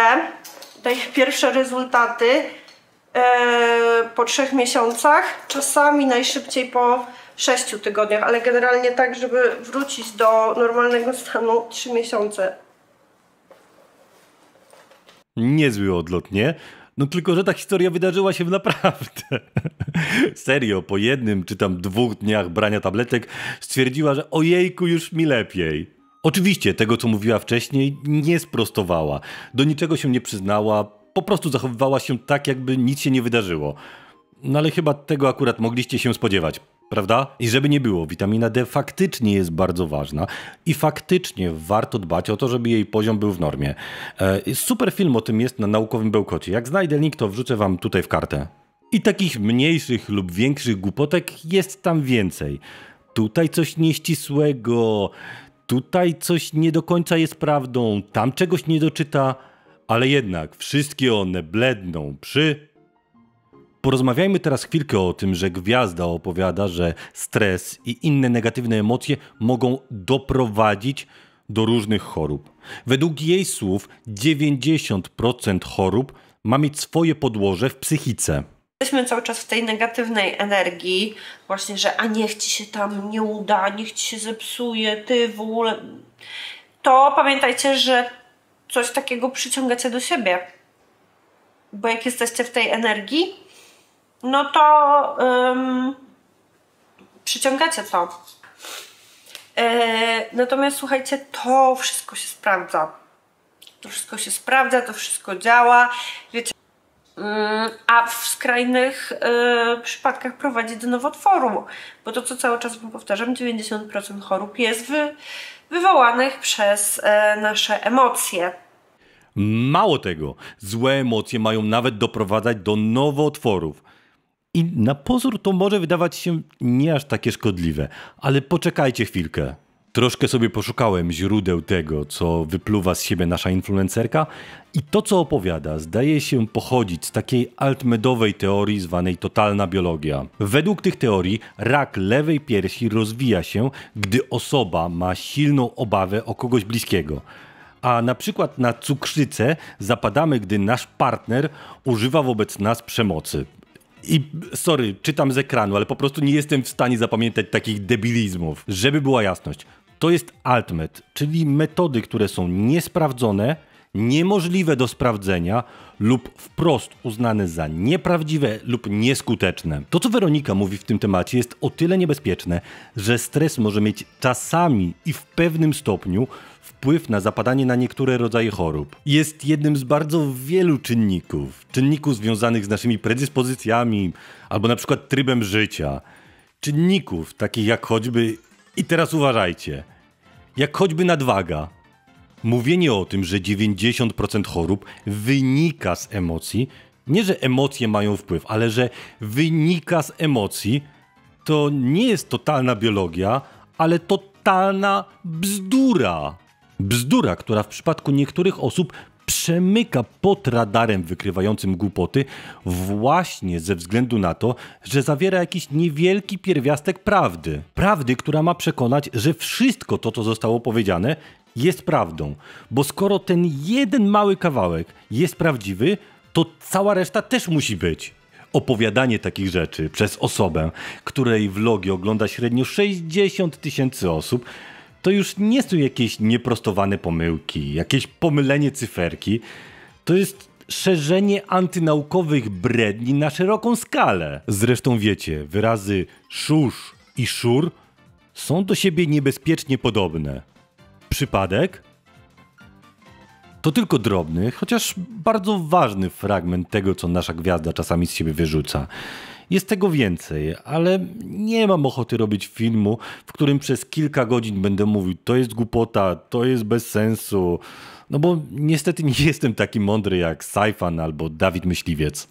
Speaker 2: Daje pierwsze rezultaty e, po trzech miesiącach, czasami najszybciej po 6 tygodniach, ale generalnie tak, żeby wrócić do normalnego stanu 3 miesiące.
Speaker 1: Niezły odlot, nie? No tylko, że ta historia wydarzyła się naprawdę. Serio, po jednym czy tam dwóch dniach brania tabletek stwierdziła, że ojejku, już mi lepiej. Oczywiście tego, co mówiła wcześniej, nie sprostowała. Do niczego się nie przyznała, po prostu zachowywała się tak, jakby nic się nie wydarzyło. No ale chyba tego akurat mogliście się spodziewać, prawda? I żeby nie było, witamina D faktycznie jest bardzo ważna i faktycznie warto dbać o to, żeby jej poziom był w normie. E, super film o tym jest na naukowym bełkocie. Jak znajdę link, to wrzucę wam tutaj w kartę. I takich mniejszych lub większych głupotek jest tam więcej. Tutaj coś nieścisłego, tutaj coś nie do końca jest prawdą, tam czegoś nie doczyta, ale jednak wszystkie one bledną przy. Porozmawiajmy teraz chwilkę o tym, że gwiazda opowiada, że stres i inne negatywne emocje mogą doprowadzić do różnych chorób. Według jej słów 90% chorób ma mieć swoje podłoże w psychice.
Speaker 2: Jesteśmy cały czas w tej negatywnej energii, właśnie, że a niech ci się tam nie uda, niech ci się zepsuje, ty w ogóle. To pamiętajcie, że coś takiego przyciągacie do siebie. Bo jak jesteście w tej energii, no to um, przyciągacie to. E, natomiast słuchajcie, to wszystko się sprawdza. To wszystko się sprawdza, to wszystko działa. Wiecie, a w skrajnych y, przypadkach prowadzi do nowotworu, bo to co cały czas powtarzam, 90% chorób jest wy, wywołanych przez y, nasze emocje.
Speaker 1: Mało tego, złe emocje mają nawet doprowadzać do nowotworów. I na pozór to może wydawać się nie aż takie szkodliwe, ale poczekajcie chwilkę troszkę sobie poszukałem źródeł tego, co wypluwa z siebie nasza influencerka i to, co opowiada, zdaje się pochodzić z takiej altmedowej teorii zwanej totalna biologia. Według tych teorii rak lewej piersi rozwija się, gdy osoba ma silną obawę o kogoś bliskiego. A na przykład na cukrzycę zapadamy, gdy nasz partner używa wobec nas przemocy. I sorry, czytam z ekranu, ale po prostu nie jestem w stanie zapamiętać takich debilizmów. Żeby była jasność, to jest altmet, czyli metody, które są niesprawdzone, niemożliwe do sprawdzenia lub wprost uznane za nieprawdziwe lub nieskuteczne. To, co Weronika mówi w tym temacie, jest o tyle niebezpieczne, że stres może mieć czasami i w pewnym stopniu wpływ na zapadanie na niektóre rodzaje chorób. Jest jednym z bardzo wielu czynników, czynników związanych z naszymi predyspozycjami albo na przykład trybem życia. Czynników takich jak choćby i teraz uważajcie. Jak choćby nadwaga, mówienie o tym, że 90% chorób wynika z emocji, nie że emocje mają wpływ, ale że wynika z emocji, to nie jest totalna biologia, ale totalna bzdura. Bzdura, która w przypadku niektórych osób przemyka pod radarem wykrywającym głupoty właśnie ze względu na to, że zawiera jakiś niewielki pierwiastek prawdy. Prawdy, która ma przekonać, że wszystko to, co zostało powiedziane, jest prawdą. Bo skoro ten jeden mały kawałek jest prawdziwy, to cała reszta też musi być. Opowiadanie takich rzeczy przez osobę, której vlogi ogląda średnio 60 tysięcy osób, to już nie są jakieś nieprostowane pomyłki, jakieś pomylenie cyferki. To jest szerzenie antynaukowych bredni na szeroką skalę. Zresztą wiecie, wyrazy szusz i szur są do siebie niebezpiecznie podobne. Przypadek? To tylko drobny, chociaż bardzo ważny fragment tego, co nasza gwiazda czasami z siebie wyrzuca. Jest tego więcej, ale nie mam ochoty robić filmu, w którym przez kilka godzin będę mówił, to jest głupota, to jest bez sensu. No bo niestety nie jestem taki mądry jak Saifan albo Dawid Myśliwiec.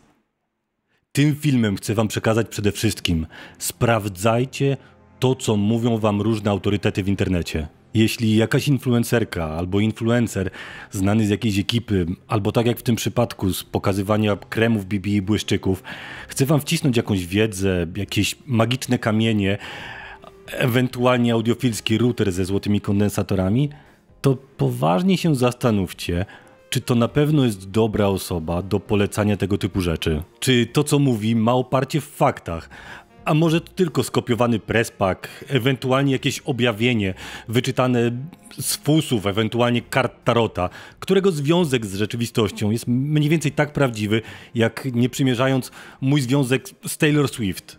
Speaker 1: Tym filmem chcę wam przekazać przede wszystkim: sprawdzajcie to, co mówią wam różne autorytety w internecie jeśli jakaś influencerka albo influencer znany z jakiejś ekipy, albo tak jak w tym przypadku z pokazywania kremów BB i błyszczyków, chce wam wcisnąć jakąś wiedzę, jakieś magiczne kamienie, ewentualnie audiofilski router ze złotymi kondensatorami, to poważnie się zastanówcie, czy to na pewno jest dobra osoba do polecania tego typu rzeczy? Czy to, co mówi, ma oparcie w faktach? a może to tylko skopiowany prespak, ewentualnie jakieś objawienie wyczytane z fusów, ewentualnie kart tarota, którego związek z rzeczywistością jest mniej więcej tak prawdziwy, jak nie przymierzając mój związek z Taylor Swift.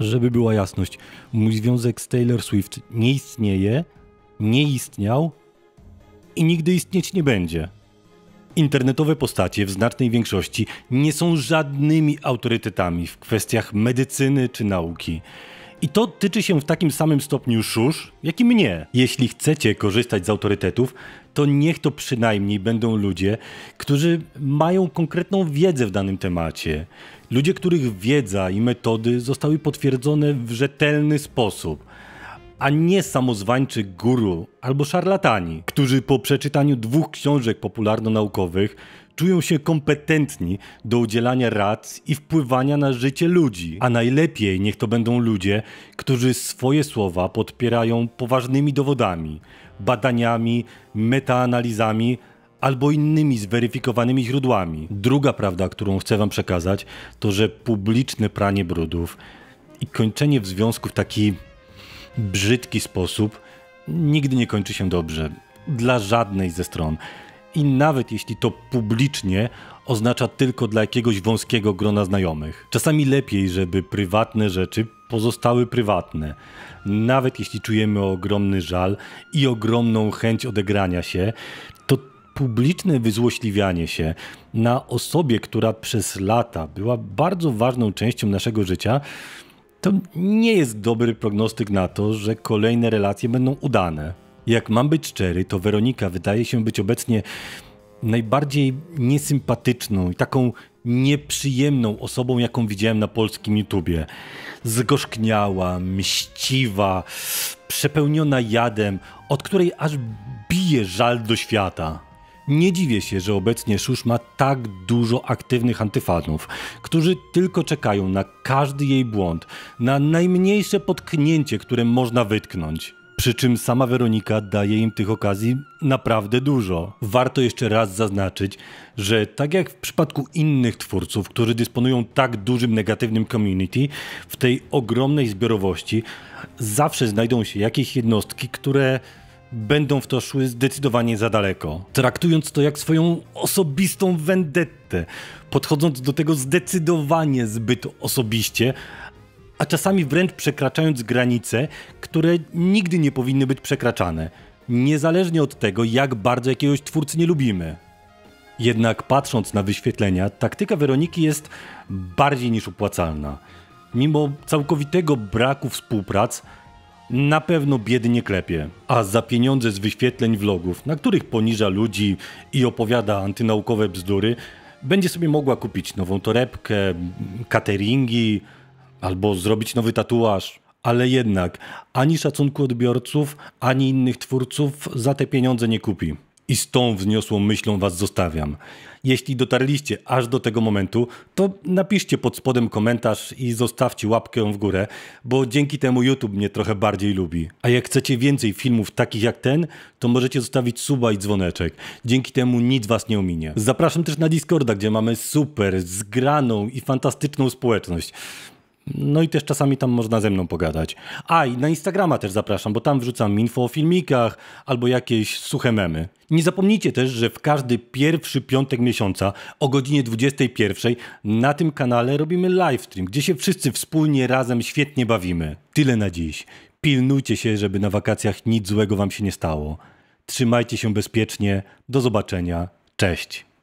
Speaker 1: Żeby była jasność, mój związek z Taylor Swift nie istnieje, nie istniał i nigdy istnieć nie będzie. Internetowe postacie w znacznej większości nie są żadnymi autorytetami w kwestiach medycyny czy nauki. I to tyczy się w takim samym stopniu szusz, jak i mnie. Jeśli chcecie korzystać z autorytetów, to niech to przynajmniej będą ludzie, którzy mają konkretną wiedzę w danym temacie. Ludzie, których wiedza i metody zostały potwierdzone w rzetelny sposób a nie samozwańczy guru albo szarlatani, którzy po przeczytaniu dwóch książek popularno-naukowych czują się kompetentni do udzielania rad i wpływania na życie ludzi. A najlepiej niech to będą ludzie, którzy swoje słowa podpierają poważnymi dowodami, badaniami, metaanalizami albo innymi zweryfikowanymi źródłami. Druga prawda, którą chcę Wam przekazać, to że publiczne pranie brudów i kończenie w związku w taki brzydki sposób nigdy nie kończy się dobrze dla żadnej ze stron. I nawet jeśli to publicznie oznacza tylko dla jakiegoś wąskiego grona znajomych. Czasami lepiej, żeby prywatne rzeczy pozostały prywatne. Nawet jeśli czujemy ogromny żal i ogromną chęć odegrania się, to publiczne wyzłośliwianie się na osobie, która przez lata była bardzo ważną częścią naszego życia, to nie jest dobry prognostyk na to, że kolejne relacje będą udane. Jak mam być szczery, to Weronika wydaje się być obecnie najbardziej niesympatyczną i taką nieprzyjemną osobą, jaką widziałem na polskim YouTubie. Zgorzkniała, mściwa, przepełniona jadem, od której aż bije żal do świata. Nie dziwię się, że obecnie Szusz ma tak dużo aktywnych antyfanów, którzy tylko czekają na każdy jej błąd, na najmniejsze potknięcie, które można wytknąć. Przy czym sama Weronika daje im tych okazji naprawdę dużo. Warto jeszcze raz zaznaczyć, że tak jak w przypadku innych twórców, którzy dysponują tak dużym negatywnym community, w tej ogromnej zbiorowości zawsze znajdą się jakieś jednostki, które będą w to szły zdecydowanie za daleko, traktując to jak swoją osobistą wendettę, podchodząc do tego zdecydowanie zbyt osobiście, a czasami wręcz przekraczając granice, które nigdy nie powinny być przekraczane, niezależnie od tego, jak bardzo jakiegoś twórcy nie lubimy. Jednak patrząc na wyświetlenia, taktyka Weroniki jest bardziej niż opłacalna. Mimo całkowitego braku współprac, na pewno biednie klepie, a za pieniądze z wyświetleń vlogów, na których poniża ludzi i opowiada antynaukowe bzdury, będzie sobie mogła kupić nową torebkę, cateringi albo zrobić nowy tatuaż. Ale jednak ani szacunku odbiorców, ani innych twórców za te pieniądze nie kupi i z tą wzniosłą myślą Was zostawiam. Jeśli dotarliście aż do tego momentu, to napiszcie pod spodem komentarz i zostawcie łapkę w górę, bo dzięki temu YouTube mnie trochę bardziej lubi. A jak chcecie więcej filmów takich jak ten, to możecie zostawić suba i dzwoneczek. Dzięki temu nic Was nie ominie. Zapraszam też na Discorda, gdzie mamy super, zgraną i fantastyczną społeczność. No i też czasami tam można ze mną pogadać. A i na Instagrama też zapraszam, bo tam wrzucam info o filmikach albo jakieś suche memy. Nie zapomnijcie też, że w każdy pierwszy piątek miesiąca o godzinie 21 na tym kanale robimy livestream, gdzie się wszyscy wspólnie razem świetnie bawimy. Tyle na dziś. Pilnujcie się, żeby na wakacjach nic złego wam się nie stało. Trzymajcie się bezpiecznie. Do zobaczenia. Cześć.